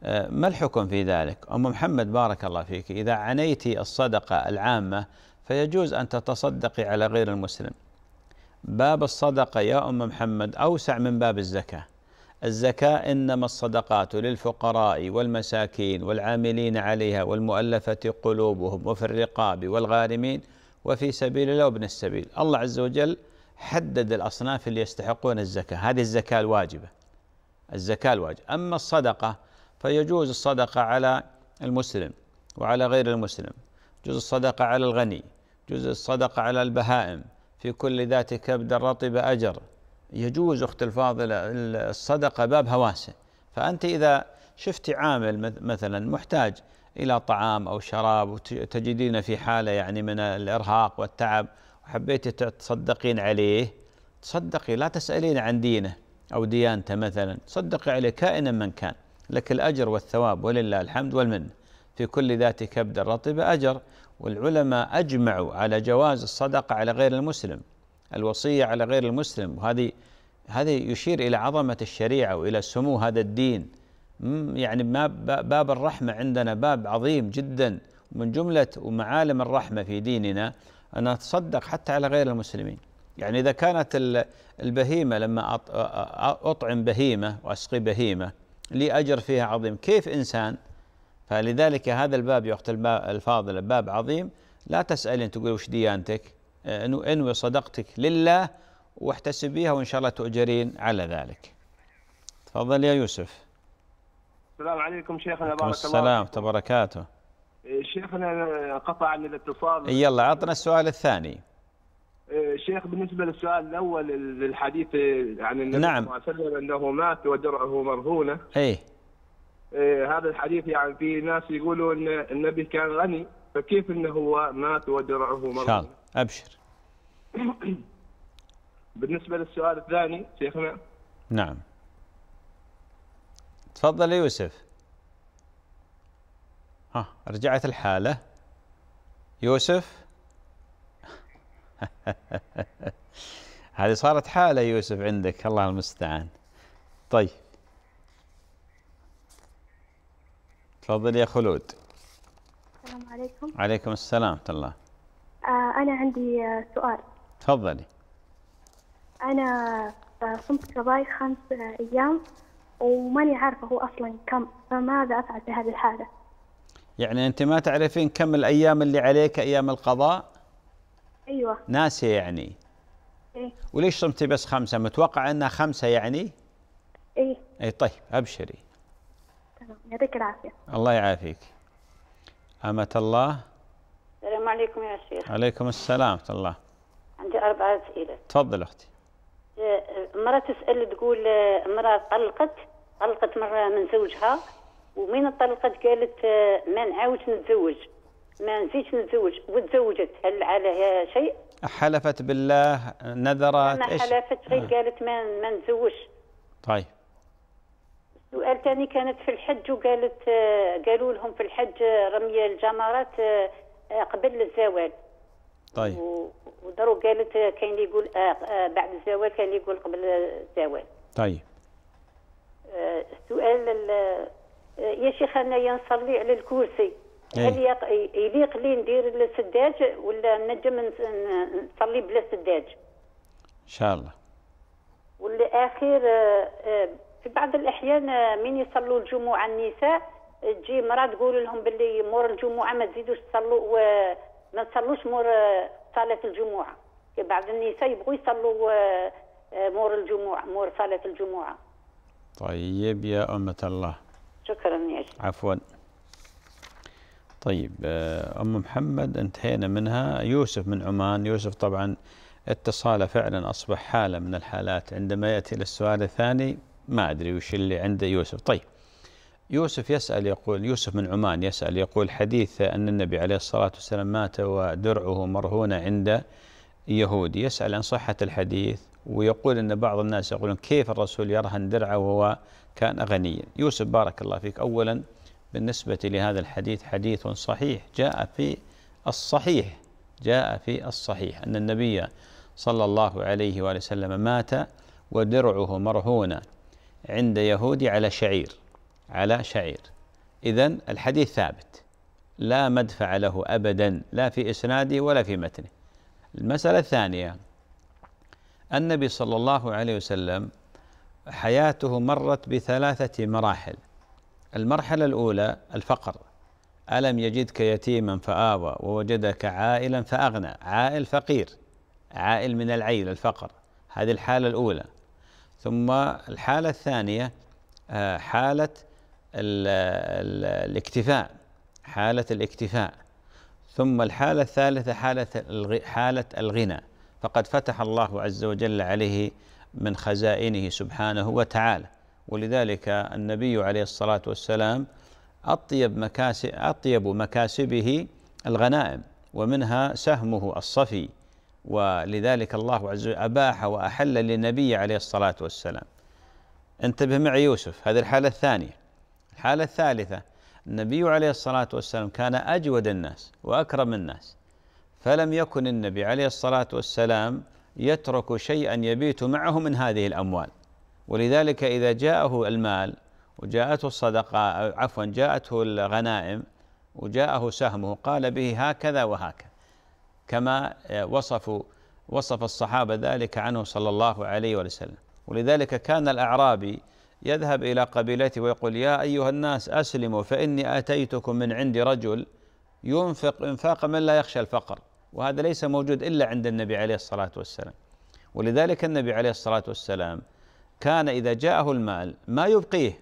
أه, ما الحكم في ذلك أم محمد بارك الله فيك إذا عنيت الصدقة العامة فيجوز أن تتصدقي على غير المسلم باب الصدقة يا أم محمد أوسع من باب الزكاة الزكاة إنما الصدقات للفقراء والمساكين والعاملين عليها والمؤلفة قلوبهم وفي الرقاب والغارمين وفي سبيل الله وابن السبيل الله عز وجل حدد الأصناف اللي يستحقون الزكاة هذه الزكاة الواجبة الزكاة الواجبة أما الصدقة فيجوز الصدقة على المسلم وعلى غير المسلم جزء الصدقة على الغني جزء الصدقة على البهائم في كل ذات كبد رطب أجر يجوز أخت الفاضلة الصدقة باب هواسه فأنت إذا شفت عامل مثلا محتاج إلى طعام أو شراب وتجدين في حالة يعني من الإرهاق والتعب وحبيتي تتصدقين عليه تصدقي لا تسألين عن دينه أو ديانته مثلا تصدقي عليه كائنا من كان لك الأجر والثواب ولله الحمد والمن في كل ذات كبد رطبة أجر والعلماء أجمعوا على جواز الصدقة على غير المسلم الوصية على غير المسلم وهذه هذه يشير إلى عظمة الشريعة وإلى سمو هذا الدين يعني باب الرحمة عندنا باب عظيم جدا من جملة ومعالم الرحمة في ديننا أن نتصدق حتى على غير المسلمين يعني إذا كانت البهيمة لما أطعم بهيمة وأسقي بهيمة لي أجر فيها عظيم كيف إنسان فلذلك هذا الباب يا الفاضل الفاضلة باب عظيم لا تسألين تقول وش ديانتك آه، انوي صدقتك لله واحتسبيها وإن شاء الله تؤجرين على ذلك تفضل يا يوسف السلام عليكم شيخنا بارك الله السلام وبركاته إيه، شيخنا قطع عن الاتصال إيه، يلا عطنا السؤال الثاني إيه، شيخ بالنسبة للسؤال الأول للحديث عن النبي نعم. صلى الله عليه وسلم أنه مات ودرعه مرهونة إيه هذا الحديث يعني في ناس يقولوا أن النبي كان غني فكيف أنه هو مات ودرعه مرهونة إن شاء الله أبشر بالنسبة للسؤال الثاني شيخنا نعم تفضل يا يوسف ها رجعت الحالة يوسف هذه صارت حالة يوسف عندك الله المستعان طيب تفضل يا خلود السلام عليكم عليكم السلام الله آه، أنا عندي سؤال تفضلي أنا آه، صمت كباي خمس آه، أيام وماني عارفة هو أصلا كم فماذا أفعل في هذه الحالة يعني أنت ما تعرفين كم الأيام اللي عليك أيام القضاء أيوة ناسية يعني إيه وليش صمتي بس خمسة متوقعة أنها خمسة يعني إيه إيه طيب أبشري تمام يعطيك العافية الله يعافيك أمة الله السلام عليكم يا شيخ عليكم السلام ورحمة الله عندي أربع أسئلة تفضل أختي مرة تسأل تقول مرة طلقت طلقت مرة من زوجها ومين طلقت قالت آه، ما نعاودش نتزوج ما نزيدش نتزوج وتزوجت هل عليها شيء؟ حلفت بالله نذرت ما حلفت غير آه. قالت ما ما نتزوجش طيب سؤال ثاني كانت في الحج وقالت آه، قالوا لهم في الحج آه، رمي الجمرات قبل الزوال طيب ودرو قالت كاين اللي يقول بعد الزوال كاين اللي يقول قبل الزوال طيب السؤال يا شيخ انايا نصلي على الكرسي هل يليق لي ندير السداج ولا نجم نصلي بلا سداج؟ ان شاء الله. والاخير آه، آه، في بعض الاحيان آه، من يصلوا الجمعه النساء تجي مرات تقول لهم باللي مور الجمعه ما تزيدوش تصلوا ما تصلوش مور صلاه الجمعه بعض النساء يبغوا يصلوا مور الجمعه مور صلاه الجمعه طيب يا أمة الله شكرا يا شيخ عفوا طيب آه، أم محمد انتهينا منها يوسف من عمان يوسف طبعا اتصاله فعلا أصبح حالة من الحالات عندما يأتي للسؤال الثاني ما أدري وش اللي عنده يوسف طيب يوسف يسأل يقول يوسف من عمان يسأل يقول حديث أن النبي عليه الصلاة والسلام مات ودرعه مرهونة عند يهودي يسأل عن صحة الحديث ويقول أن بعض الناس يقولون كيف الرسول يرهن درعه وهو كان غنيا يوسف بارك الله فيك أولا بالنسبة لهذا الحديث حديث صحيح جاء في الصحيح جاء في الصحيح أن النبي صلى الله عليه وآله وسلم مات ودرعه مرهونة عند يهودي على شعير على شعير إذا الحديث ثابت لا مدفع له أبدا لا في إسناده ولا في متنه المسألة الثانية النبي صلى الله عليه وسلم حياته مرت بثلاثة مراحل المرحلة الأولى الفقر ألم يجدك يتيما فآوى ووجدك عائلا فأغنى عائل فقير عائل من العيل الفقر هذه الحالة الأولى ثم الحالة الثانية آه، حالة الاكتفاء حالة الاكتفاء ثم الحالة الثالثة حالة حالة الغنى فقد فتح الله عز وجل عليه من خزائنه سبحانه وتعالى ولذلك النبي عليه الصلاة والسلام أطيب مكاسب أطيب مكاسبه الغنائم ومنها سهمه الصفي ولذلك الله عز وجل أباح وأحل للنبي عليه الصلاة والسلام انتبه معي يوسف هذه الحالة الثانية الحالة الثالثة النبي عليه الصلاة والسلام كان أجود الناس وأكرم الناس فلم يكن النبي عليه الصلاة والسلام يترك شيئا يبيت معه من هذه الأموال ولذلك إذا جاءه المال وجاءته الصدقة عفوا جاءته الغنائم وجاءه سهمه قال به هكذا وهكذا كما وصفوا وصف الصحابة ذلك عنه صلى الله عليه وسلم ولذلك كان الأعرابي يذهب إلى قبيلته ويقول يا أيها الناس أسلموا فإني آتيتكم من عندي رجل ينفق إنفاق من لا يخشى الفقر وهذا ليس موجود الا عند النبي عليه الصلاه والسلام ولذلك النبي عليه الصلاه والسلام كان اذا جاءه المال ما يبقيه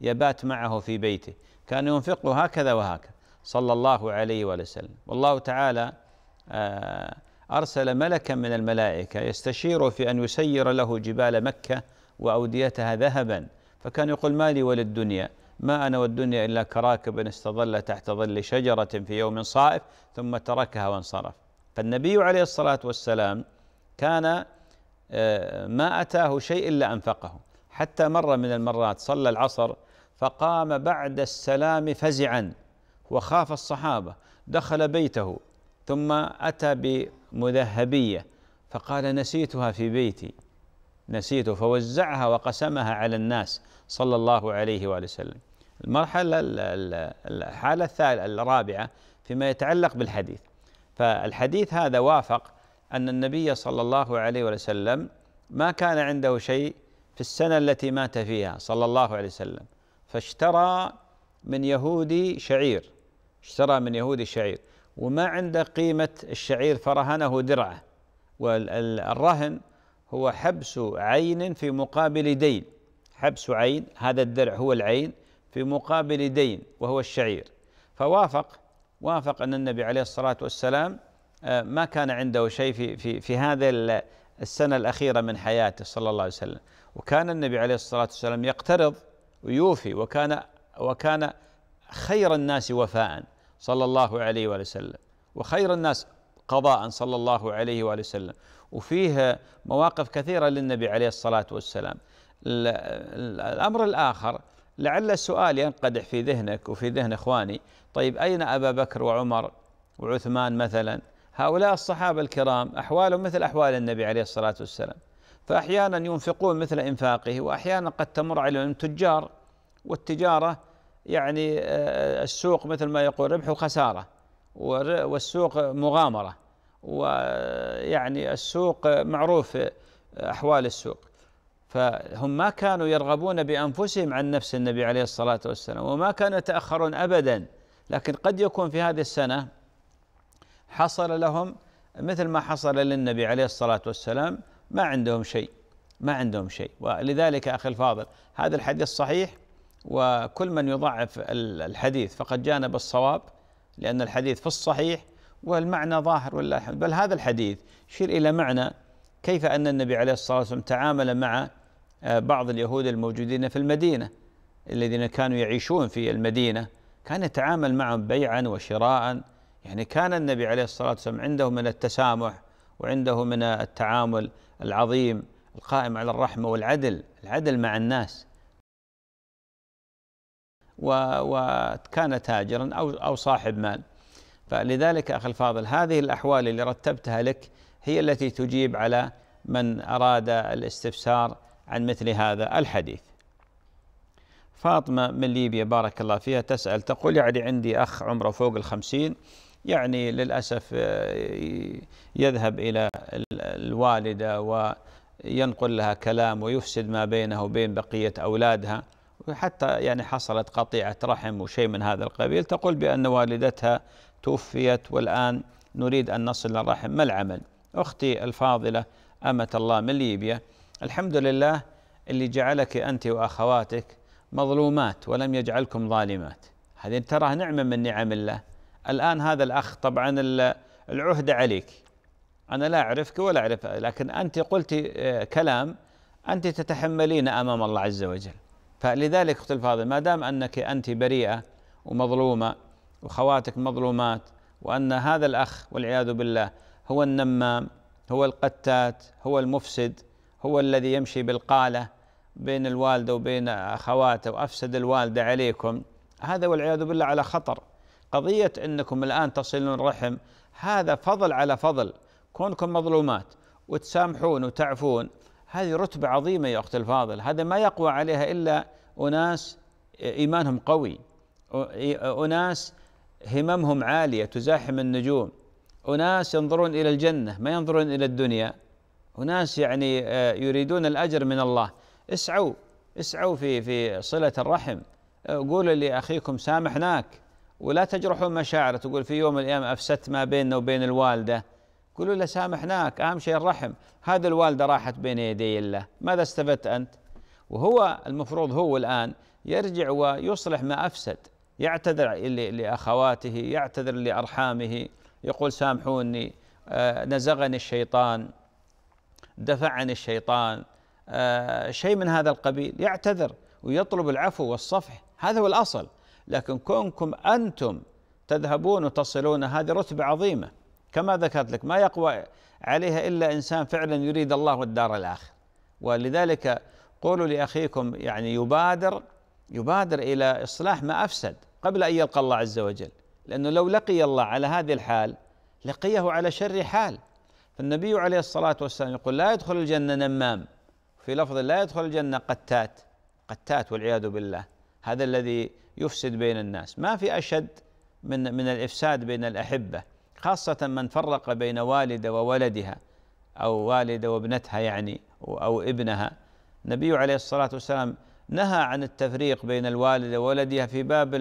يبات معه في بيته كان ينفقه هكذا وهكذا صلى الله عليه واله وسلم والله تعالى آه، ارسل ملكا من الملائكه يستشيره في ان يسير له جبال مكه واوديتها ذهبا فكان يقول ما لي وللدنيا ما أنا والدنيا إلا كراكب استظل تحت ظل شجرة في يوم صائف ثم تركها وانصرف فالنبي عليه الصلاة والسلام كان آه، ما أتاه شيء إلا أنفقه حتى مرة من المرات صلى العصر فقام بعد السلام فزعا وخاف الصحابة دخل بيته ثم أتى بمذهبية فقال نسيتها في بيتي نسيته فوزعها وقسمها على الناس صلى الله عليه وآله وسلم المرحلة الحالة الرابعة فيما يتعلق بالحديث فالحديث هذا وافق أن النبي صلى الله عليه وسلم ما كان عنده شيء في السنة التي مات فيها صلى الله عليه وسلم فاشترى من يهودي شعير اشترى من يهودي شعير وما عنده قيمة الشعير فرهنه درعه والرهن هو حبس عين في مقابل دين حبس عين هذا الدرع هو العين في مقابل دين وهو الشعير فوافق وافق أن النبي عليه الصلاة والسلام آه، ما كان عنده شيء في في في هذه السنة الأخيرة من حياته صلى الله عليه وسلم وكان النبي عليه الصلاة والسلام يقترض ويوفي وكان وكان خير الناس وفاء صلى الله عليه وآله وسلم وخير الناس قضاء صلى الله عليه وآله وسلم وفيه مواقف كثيرة للنبي عليه الصلاة والسلام الأمر الآخر لعل السؤال ينقدح في ذهنك وفي ذهن إخواني طيب أين أبا بكر وعمر وعثمان مثلا هؤلاء الصحابة الكرام أحوالهم مثل أحوال النبي عليه الصلاة والسلام فأحيانا ينفقون مثل إنفاقه وأحيانا قد تمر عليهم تجار والتجارة يعني آه، السوق مثل ما يقول ربح وخسارة والسوق مغامرة ويعني السوق معروف آه، أحوال السوق فهم ما كانوا يرغبون بأنفسهم عن نفس النبي عليه الصلاة والسلام وما كانوا يتأخرون أبدا لكن قد يكون في هذه السنة حصل لهم مثل ما حصل للنبي عليه الصلاة والسلام ما عندهم شيء ما عندهم شيء ولذلك أخي الفاضل هذا الحديث صحيح وكل من يضعف الحديث فقد جانب الصواب لأن الحديث في الصحيح والمعنى ظاهر والله الحمد بل هذا الحديث يشير إلى معنى كيف أن النبي عليه الصلاة والسلام تعامل مع آه، بعض اليهود الموجودين في المدينة الذين كانوا يعيشون في المدينة كان يتعامل معهم بيعا وشراء يعني كان النبي عليه الصلاة والسلام عنده من التسامح وعنده من التعامل العظيم القائم على الرحمة والعدل العدل مع الناس وكان تاجرا أو, أو صاحب مال فلذلك أخي الفاضل هذه الأحوال اللي رتبتها لك هي التي تجيب على من أراد الاستفسار عن مثل هذا الحديث فاطمة من ليبيا بارك الله فيها تسأل تقول يعني عندي أخ عمره فوق الخمسين يعني للأسف آه، يذهب إلى الوالدة وينقل لها كلام ويفسد ما بينه وبين بقية أولادها وحتى يعني حصلت قطيعة رحم وشيء من هذا القبيل تقول بأن والدتها توفيت والآن نريد أن نصل الرحم ما العمل أختي الفاضلة أمة الله من ليبيا الحمد لله اللي جعلك أنت وأخواتك مظلومات ولم يجعلكم ظالمات هذه تراها نعمة من نعم الله الآن هذا الأخ طبعا العهدة عليك أنا لا أعرفك ولا أعرف لكن أنت قلت آه، كلام أنت تتحملين أمام الله عز وجل فلذلك أخت الفاضل ما دام أنك أنت بريئة ومظلومة وخواتك مظلومات وأن هذا الأخ والعياذ بالله هو النمام هو القتات هو المفسد هو الذي يمشي بالقالة بين الوالدة وبين أخواته وأفسد الوالدة عليكم هذا والعياذ بالله على خطر قضية أنكم الآن تصلون رحم هذا فضل على فضل كونكم مظلومات وتسامحون وتعفون هذه رتبة عظيمة يا أخت الفاضل هذا ما يقوى عليها إلا أناس إيمانهم قوي أناس هممهم عالية تزاحم النجوم أناس ينظرون إلى الجنة ما ينظرون إلى الدنيا أناس يعني آه، يريدون الأجر من الله اسعوا اسعوا في في صله الرحم أه، قولوا لاخيكم سامحناك ولا تجرحون مشاعره تقول في يوم من الايام افسدت ما بيننا وبين الوالده قولوا له سامحناك اهم شيء الرحم هذا الوالده راحت بين يدي الله ماذا استفدت انت وهو المفروض هو الان يرجع ويصلح ما افسد يعتذر لاخواته يعتذر لارحامه يقول سامحوني أه، نزغني الشيطان دفعني الشيطان آه، شيء من هذا القبيل يعتذر ويطلب العفو والصفح هذا هو الاصل لكن كونكم انتم تذهبون وتصلون هذه رتبه عظيمه كما ذكرت لك ما يقوى عليها الا انسان فعلا يريد الله والدار الاخر ولذلك قولوا لاخيكم يعني يبادر يبادر الى اصلاح ما افسد قبل ان يلقى الله عز وجل لانه لو لقي الله على هذه الحال لقيه على شر حال فالنبي عليه الصلاه والسلام يقول لا يدخل الجنه نمام في لفظ لا يدخل الجنة قتات قتات والعياذ بالله هذا الذي يفسد بين الناس ما في أشد من من الإفساد بين الأحبة خاصة من فرق بين والدة وولدها أو والدة وابنتها يعني أو ابنها النبي عليه الصلاة والسلام نهى عن التفريق بين الوالدة وولدها في باب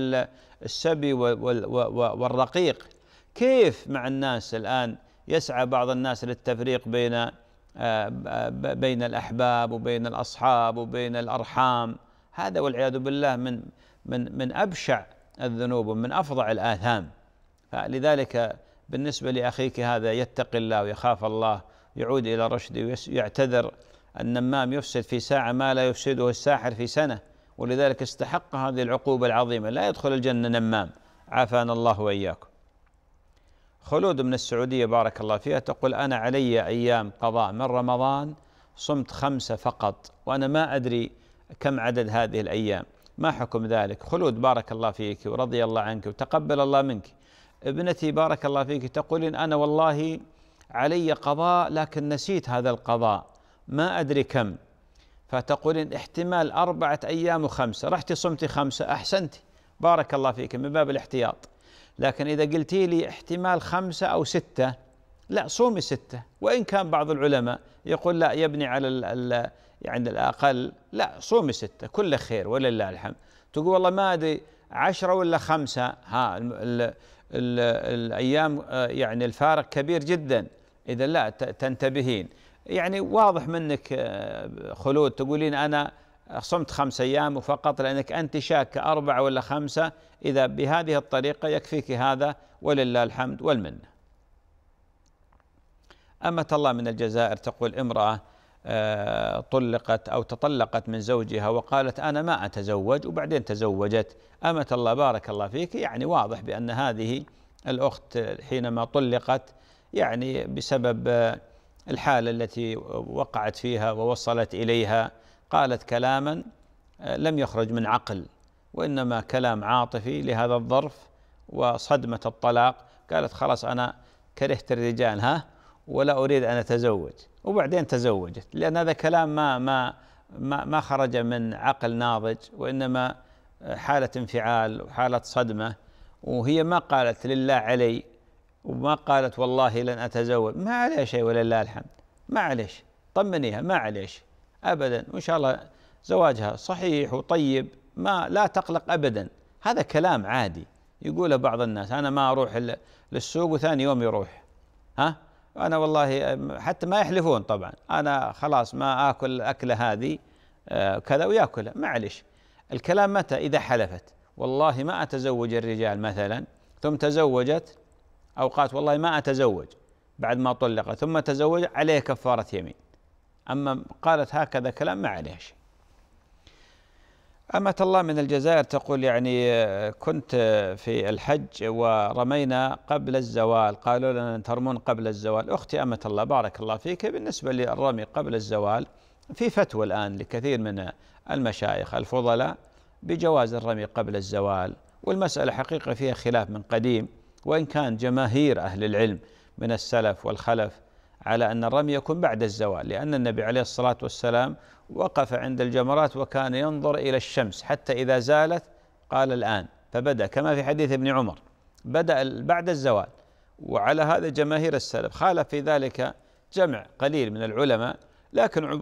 السبي والرقيق كيف مع الناس الآن يسعى بعض الناس للتفريق بين آه، بين الأحباب وبين الأصحاب وبين الأرحام هذا والعياذ بالله من من من أبشع الذنوب ومن أفظع الآثام فلذلك بالنسبة لأخيك هذا يتقي الله ويخاف الله يعود إلى رشده ويعتذر النمام يفسد في ساعة ما لا يفسده الساحر في سنة ولذلك استحق هذه العقوبة العظيمة لا يدخل الجنة نمام عافانا الله وإياكم خلود من السعودية بارك الله فيها تقول أنا علي أيام قضاء من رمضان صمت خمسة فقط وأنا ما أدري كم عدد هذه الأيام ما حكم ذلك خلود بارك الله فيك ورضي الله عنك وتقبل الله منك ابنتي بارك الله فيك تقول إن أنا والله علي قضاء لكن نسيت هذا القضاء ما أدري كم فتقولين احتمال أربعة أيام وخمسة رحتي صمتي خمسة أحسنتي بارك الله فيك من باب الاحتياط لكن إذا قلتي لي احتمال خمسة أو ستة لا صومي ستة وإن كان بعض العلماء يقول لا يبني على الـ الـ يعني الأقل لا صومي ستة كله خير ولله الحمد تقول والله ما أدري عشرة ولا خمسة ها الـ الـ الـ الأيام آه، يعني الفارق كبير جدا إذا لا تنتبهين يعني واضح منك آه، خلود تقولين أنا صمت خمس أيام فقط لأنك أنت شاك أربعة ولا خمسة إذا بهذه الطريقة يكفيك هذا ولله الحمد والمنة أمة الله من الجزائر تقول امرأة آه، طلقت أو تطلقت من زوجها وقالت أنا ما أتزوج وبعدين تزوجت أمة الله بارك الله فيك يعني واضح بأن هذه الأخت حينما طلقت يعني بسبب آه، الحالة التي وقعت فيها ووصلت إليها قالت كلاما آه، لم يخرج من عقل وانما كلام عاطفي لهذا الظرف وصدمه الطلاق قالت خلاص انا كرهت الرجال ها ولا اريد ان اتزوج وبعدين تزوجت لان هذا كلام ما ما ما, ما خرج من عقل ناضج وانما آه، حاله انفعال وحاله صدمه وهي ما قالت لله علي وما قالت والله لن اتزوج ما عليها شيء ولله الحمد ما عليش طمنيها ما عليش ابدا وان شاء الله زواجها صحيح وطيب ما لا تقلق ابدا هذا كلام عادي يقوله بعض الناس انا ما اروح للسوق وثاني يوم يروح ها انا والله حتى ما يحلفون طبعا انا خلاص ما اكل الاكله هذه آه، كذا وياكلها معلش الكلام متى اذا حلفت والله ما اتزوج الرجال مثلا ثم تزوجت اوقات والله ما اتزوج بعد ما طلقت ثم تزوج عليه كفاره يمين أما قالت هكذا كلام ما عليها شيء أمة الله من الجزائر تقول يعني كنت في الحج ورمينا قبل الزوال قالوا لنا ترمون قبل الزوال أختي أمة الله بارك الله فيك بالنسبة للرمي قبل الزوال في فتوى الآن لكثير من المشايخ الفضلاء بجواز الرمي قبل الزوال والمسألة حقيقة فيها خلاف من قديم وإن كان جماهير أهل العلم من السلف والخلف على أن الرمي يكون بعد الزوال لأن النبي عليه الصلاة والسلام وقف عند الجمرات وكان ينظر إلى الشمس حتى إذا زالت قال الآن فبدأ كما في حديث ابن عمر بدأ بعد الزوال وعلى هذا جماهير السلف خالف في ذلك جمع قليل من العلماء لكن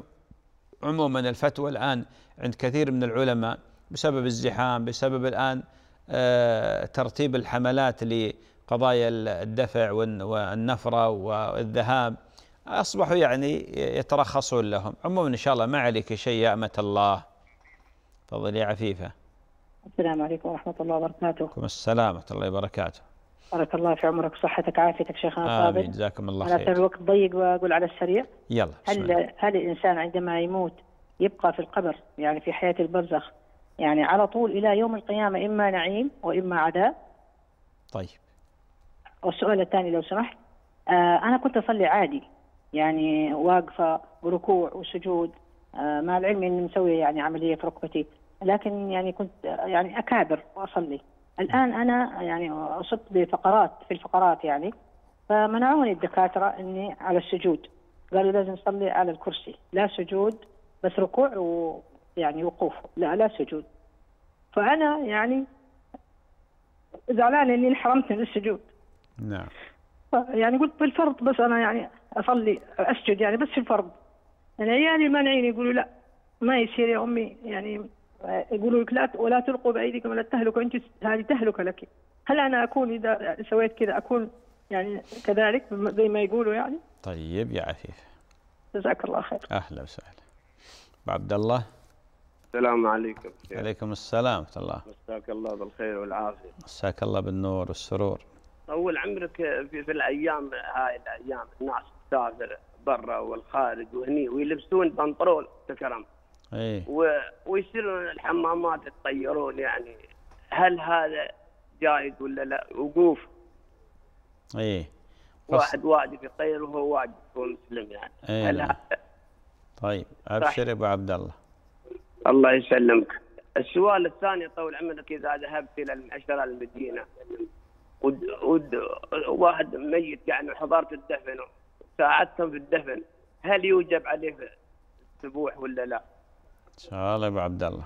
عموما الفتوى الآن عند كثير من العلماء بسبب الزحام بسبب الآن آه، ترتيب الحملات لقضايا الدفع والنفرة والذهاب أصبحوا يعني يترخصون لهم عموما إن شاء الله ما عليك شيء يا أمة الله تفضلي يا عفيفة السلام عليكم ورحمة الله وبركاته وعليكم السلام ورحمة الله وبركاته بارك الله في عمرك وصحتك وعافيتك شيخنا آمين جزاكم الله خير أنا الوقت ضيق وأقول على السريع يلا هل هل الإنسان عندما يموت يبقى في القبر يعني في حياة البرزخ يعني على طول إلى يوم القيامة إما نعيم وإما عذاب طيب والسؤال الثاني لو سمحت آه أنا كنت أصلي عادي يعني واقفه وركوع وسجود آه، مع العلم اني مسويه يعني عمليه في ركبتي لكن يعني كنت يعني اكابر واصلي الان انا يعني اصبت بفقرات في الفقرات يعني فمنعوني الدكاتره اني على السجود قالوا لازم نصلي على الكرسي لا سجود بس ركوع ويعني وقوف لا لا سجود فانا يعني زعلان اني انحرمت من السجود نعم يعني قلت بالفرض بس انا يعني اصلي اسجد يعني بس الفرض يعني عيالي يعني مانعين يقولوا لا ما يصير يا امي يعني يقولوا لك لا ولا تلقوا بايديكم ولا تهلكوا انت هذه تهلكه لك هل انا اكون اذا سويت كذا اكون يعني كذلك زي ما يقولوا يعني طيب يا عفيف جزاك الله خير اهلا وسهلا عبد الله السلام عليكم عليكم السلام ورحمه الله مساك الله بالخير والعافيه مساك الله بالنور والسرور طول عمرك في, في الايام هاي الايام الناس تسافر برا والخارج وهني ويلبسون بنطلون تكرم ايه ويصيرون الحمامات يتطيرون يعني هل هذا جائز ولا لا وقوف ايه واحد واجب يطير وهو واجب يكون مسلم يعني ايه هل طيب ابشر ابو عبد الله الله يسلمك السؤال الثاني طول عمرك اذا ذهبت الى المعشره المدينه ود ود واحد ميت يعني حضارة الدفن ساعدتهم في الدفن هل يوجب عليه سبوح ولا لا؟ ان شاء الله يا ابو عبد الله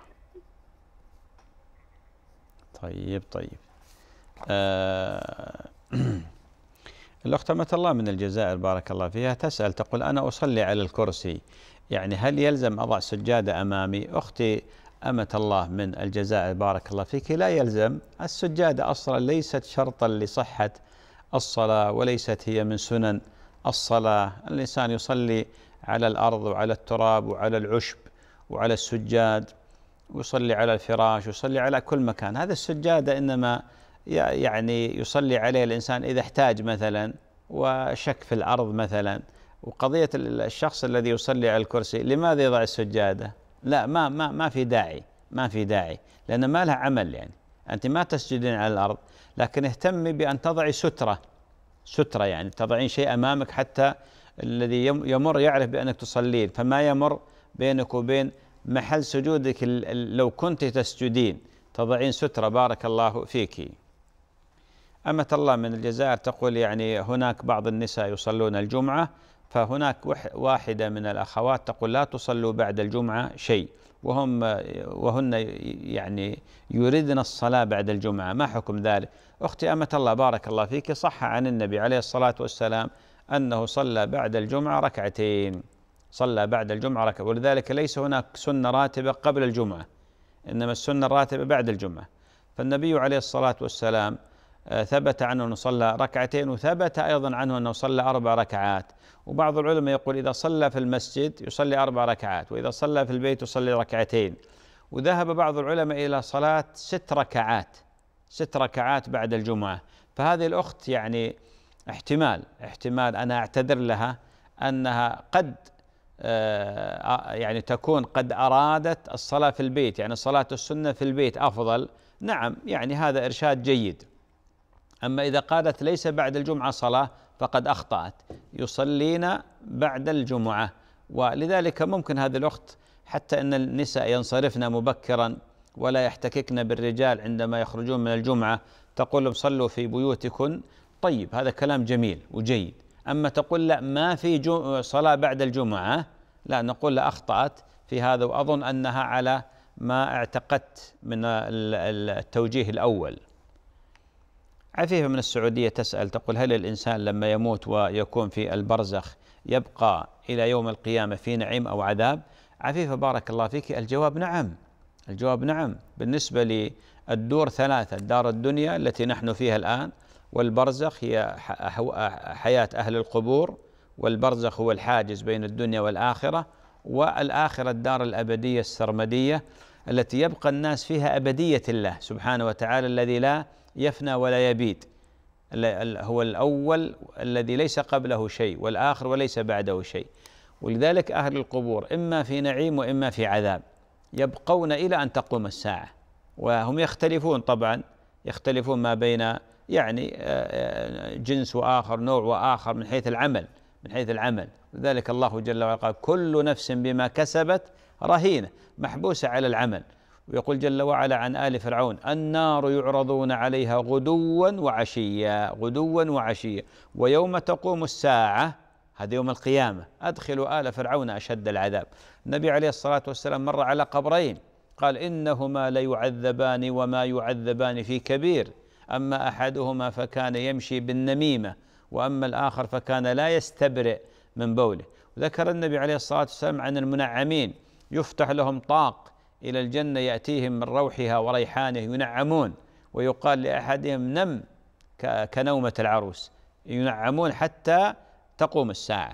طيب طيب آه الأخت أمة الله من الجزائر بارك الله فيها تسأل تقول أنا أصلي على الكرسي يعني هل يلزم أضع سجادة أمامي أختي أمة الله من الجزائر بارك الله فيك لا يلزم السجادة أصلا ليست شرطا لصحة الصلاة وليست هي من سنن الصلاة الإنسان يصلي على الأرض وعلى التراب وعلى العشب وعلى السجاد ويصلي على الفراش ويصلي على كل مكان هذا السجادة إنما يعني يصلي عليه الإنسان إذا احتاج مثلا وشك في الأرض مثلا وقضية الشخص الذي يصلي على الكرسي لماذا يضع السجادة لا ما ما ما في داعي ما في داعي لأن ما لها عمل يعني أنت ما تسجدين على الأرض لكن اهتمي بأن تضعي سترة سترة يعني تضعين شيء أمامك حتى الذي يمر يعرف بأنك تصلين فما يمر بينك وبين محل سجودك لو كنت تسجدين تضعين سترة بارك الله فيك أمة الله من الجزائر تقول يعني هناك بعض النساء يصلون الجمعة فهناك واحدة من الأخوات تقول لا تصلوا بعد الجمعة شيء وهم وهن يعني يريدن الصلاة بعد الجمعة ما حكم ذلك أختي أمة الله بارك الله فيك صح عن النبي عليه الصلاة والسلام أنه صلى بعد الجمعة ركعتين صلى بعد الجمعة ركعة ولذلك ليس هناك سنة راتبة قبل الجمعة إنما السنة الراتبة بعد الجمعة فالنبي عليه الصلاة والسلام آه، ثبت عنه أنه صلى ركعتين وثبت أيضا عنه أنه صلى أربع ركعات وبعض العلماء يقول إذا صلى في المسجد يصلي أربع ركعات وإذا صلى في البيت يصلي ركعتين وذهب بعض العلماء إلى صلاة ست ركعات ست ركعات بعد الجمعة فهذه الأخت يعني احتمال احتمال أنا أعتذر لها أنها قد آه، آه، يعني تكون قد أرادت الصلاة في البيت يعني صلاة السنة في البيت أفضل نعم يعني هذا إرشاد جيد أما إذا قالت ليس بعد الجمعة صلاة فقد أخطأت يصلين بعد الجمعة ولذلك ممكن هذه الأخت حتى أن النساء ينصرفن مبكرا ولا يحتككن بالرجال عندما يخرجون من الجمعة تقول لهم صلوا في بيوتكن طيب هذا كلام جميل وجيد أما تقول لا ما في صلاة بعد الجمعة لا نقول لا أخطأت في هذا وأظن أنها على ما اعتقدت من التوجيه الأول عفيفة من السعودية تسأل تقول هل الإنسان لما يموت ويكون في البرزخ يبقى إلى يوم القيامة في نعيم أو عذاب عفيفة بارك الله فيك الجواب نعم الجواب نعم بالنسبة للدور ثلاثة دار الدنيا التي نحن فيها الآن والبرزخ هي حياة أهل القبور والبرزخ هو الحاجز بين الدنيا والآخرة والآخرة الدار الأبدية السرمدية التي يبقى الناس فيها أبدية الله سبحانه وتعالى الذي لا يفنى ولا يبيد هو الأول الذي ليس قبله شيء والآخر وليس بعده شيء ولذلك أهل القبور إما في نعيم وإما في عذاب يبقون إلى أن تقوم الساعة وهم يختلفون طبعا يختلفون ما بين يعني آه، آه، جنس وآخر نوع وآخر من حيث العمل من حيث العمل لذلك الله جل وعلا قال كل نفس بما كسبت رهينة محبوسة على العمل ويقول جل وعلا عن آل فرعون النار يعرضون عليها غدوا وعشيا غدوا وعشيا ويوم تقوم الساعة هذا يوم القيامة أدخلوا آل فرعون أشد العذاب النبي عليه الصلاة والسلام مر على قبرين قال إنهما ليعذبان وما يعذبان في كبير أما أحدهما فكان يمشي بالنميمة وأما الآخر فكان لا يستبرئ من بوله ذكر النبي عليه الصلاة والسلام عن المنعمين يفتح لهم طاق إلى الجنة يأتيهم من روحها وريحانه ينعمون ويقال لأحدهم نم كنومة العروس ينعمون حتى تقوم الساعة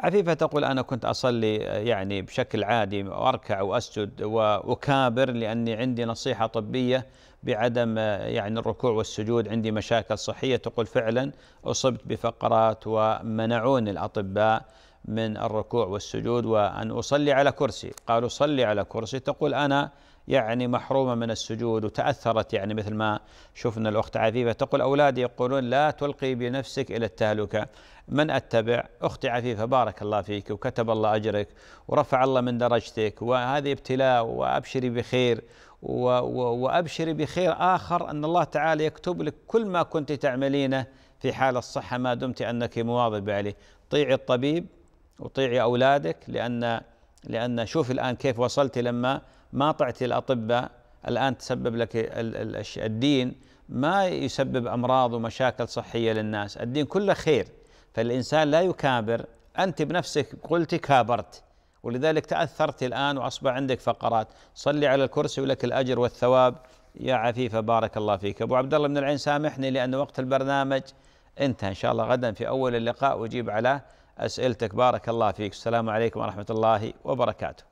عفيفة تقول أنا كنت أصلي يعني بشكل عادي وأركع وأسجد وأكابر لأني عندي نصيحة طبية بعدم يعني الركوع والسجود عندي مشاكل صحية تقول فعلا أصبت بفقرات ومنعوني الأطباء من الركوع والسجود وأن أصلي على كرسي قالوا صلي على كرسي تقول أنا يعني محرومة من السجود وتأثرت يعني مثل ما شفنا الأخت عفيفة تقول أولادي يقولون لا تلقي بنفسك إلى التهلكة من أتبع أختي عفيفة بارك الله فيك وكتب الله أجرك ورفع الله من درجتك وهذه ابتلاء وأبشري بخير وأبشري بخير آخر أن الله تعالى يكتب لك كل ما كنت تعملينه في حال الصحة ما دمت أنك مواظبة عليه طيعي الطبيب وطيعي اولادك لان لان شوف الان كيف وصلت لما ما طعت الاطباء الان تسبب لك الدين ما يسبب امراض ومشاكل صحيه للناس، الدين كله خير فالانسان لا يكابر، انت بنفسك قلت كابرت ولذلك تاثرت الان واصبح عندك فقرات، صلي على الكرسي ولك الاجر والثواب يا عفيفه بارك الله فيك، ابو عبد الله بن العين سامحني لان وقت البرنامج انتهى ان شاء الله غدا في اول اللقاء اجيب على أسئلتك بارك الله فيك السلام عليكم ورحمة الله وبركاته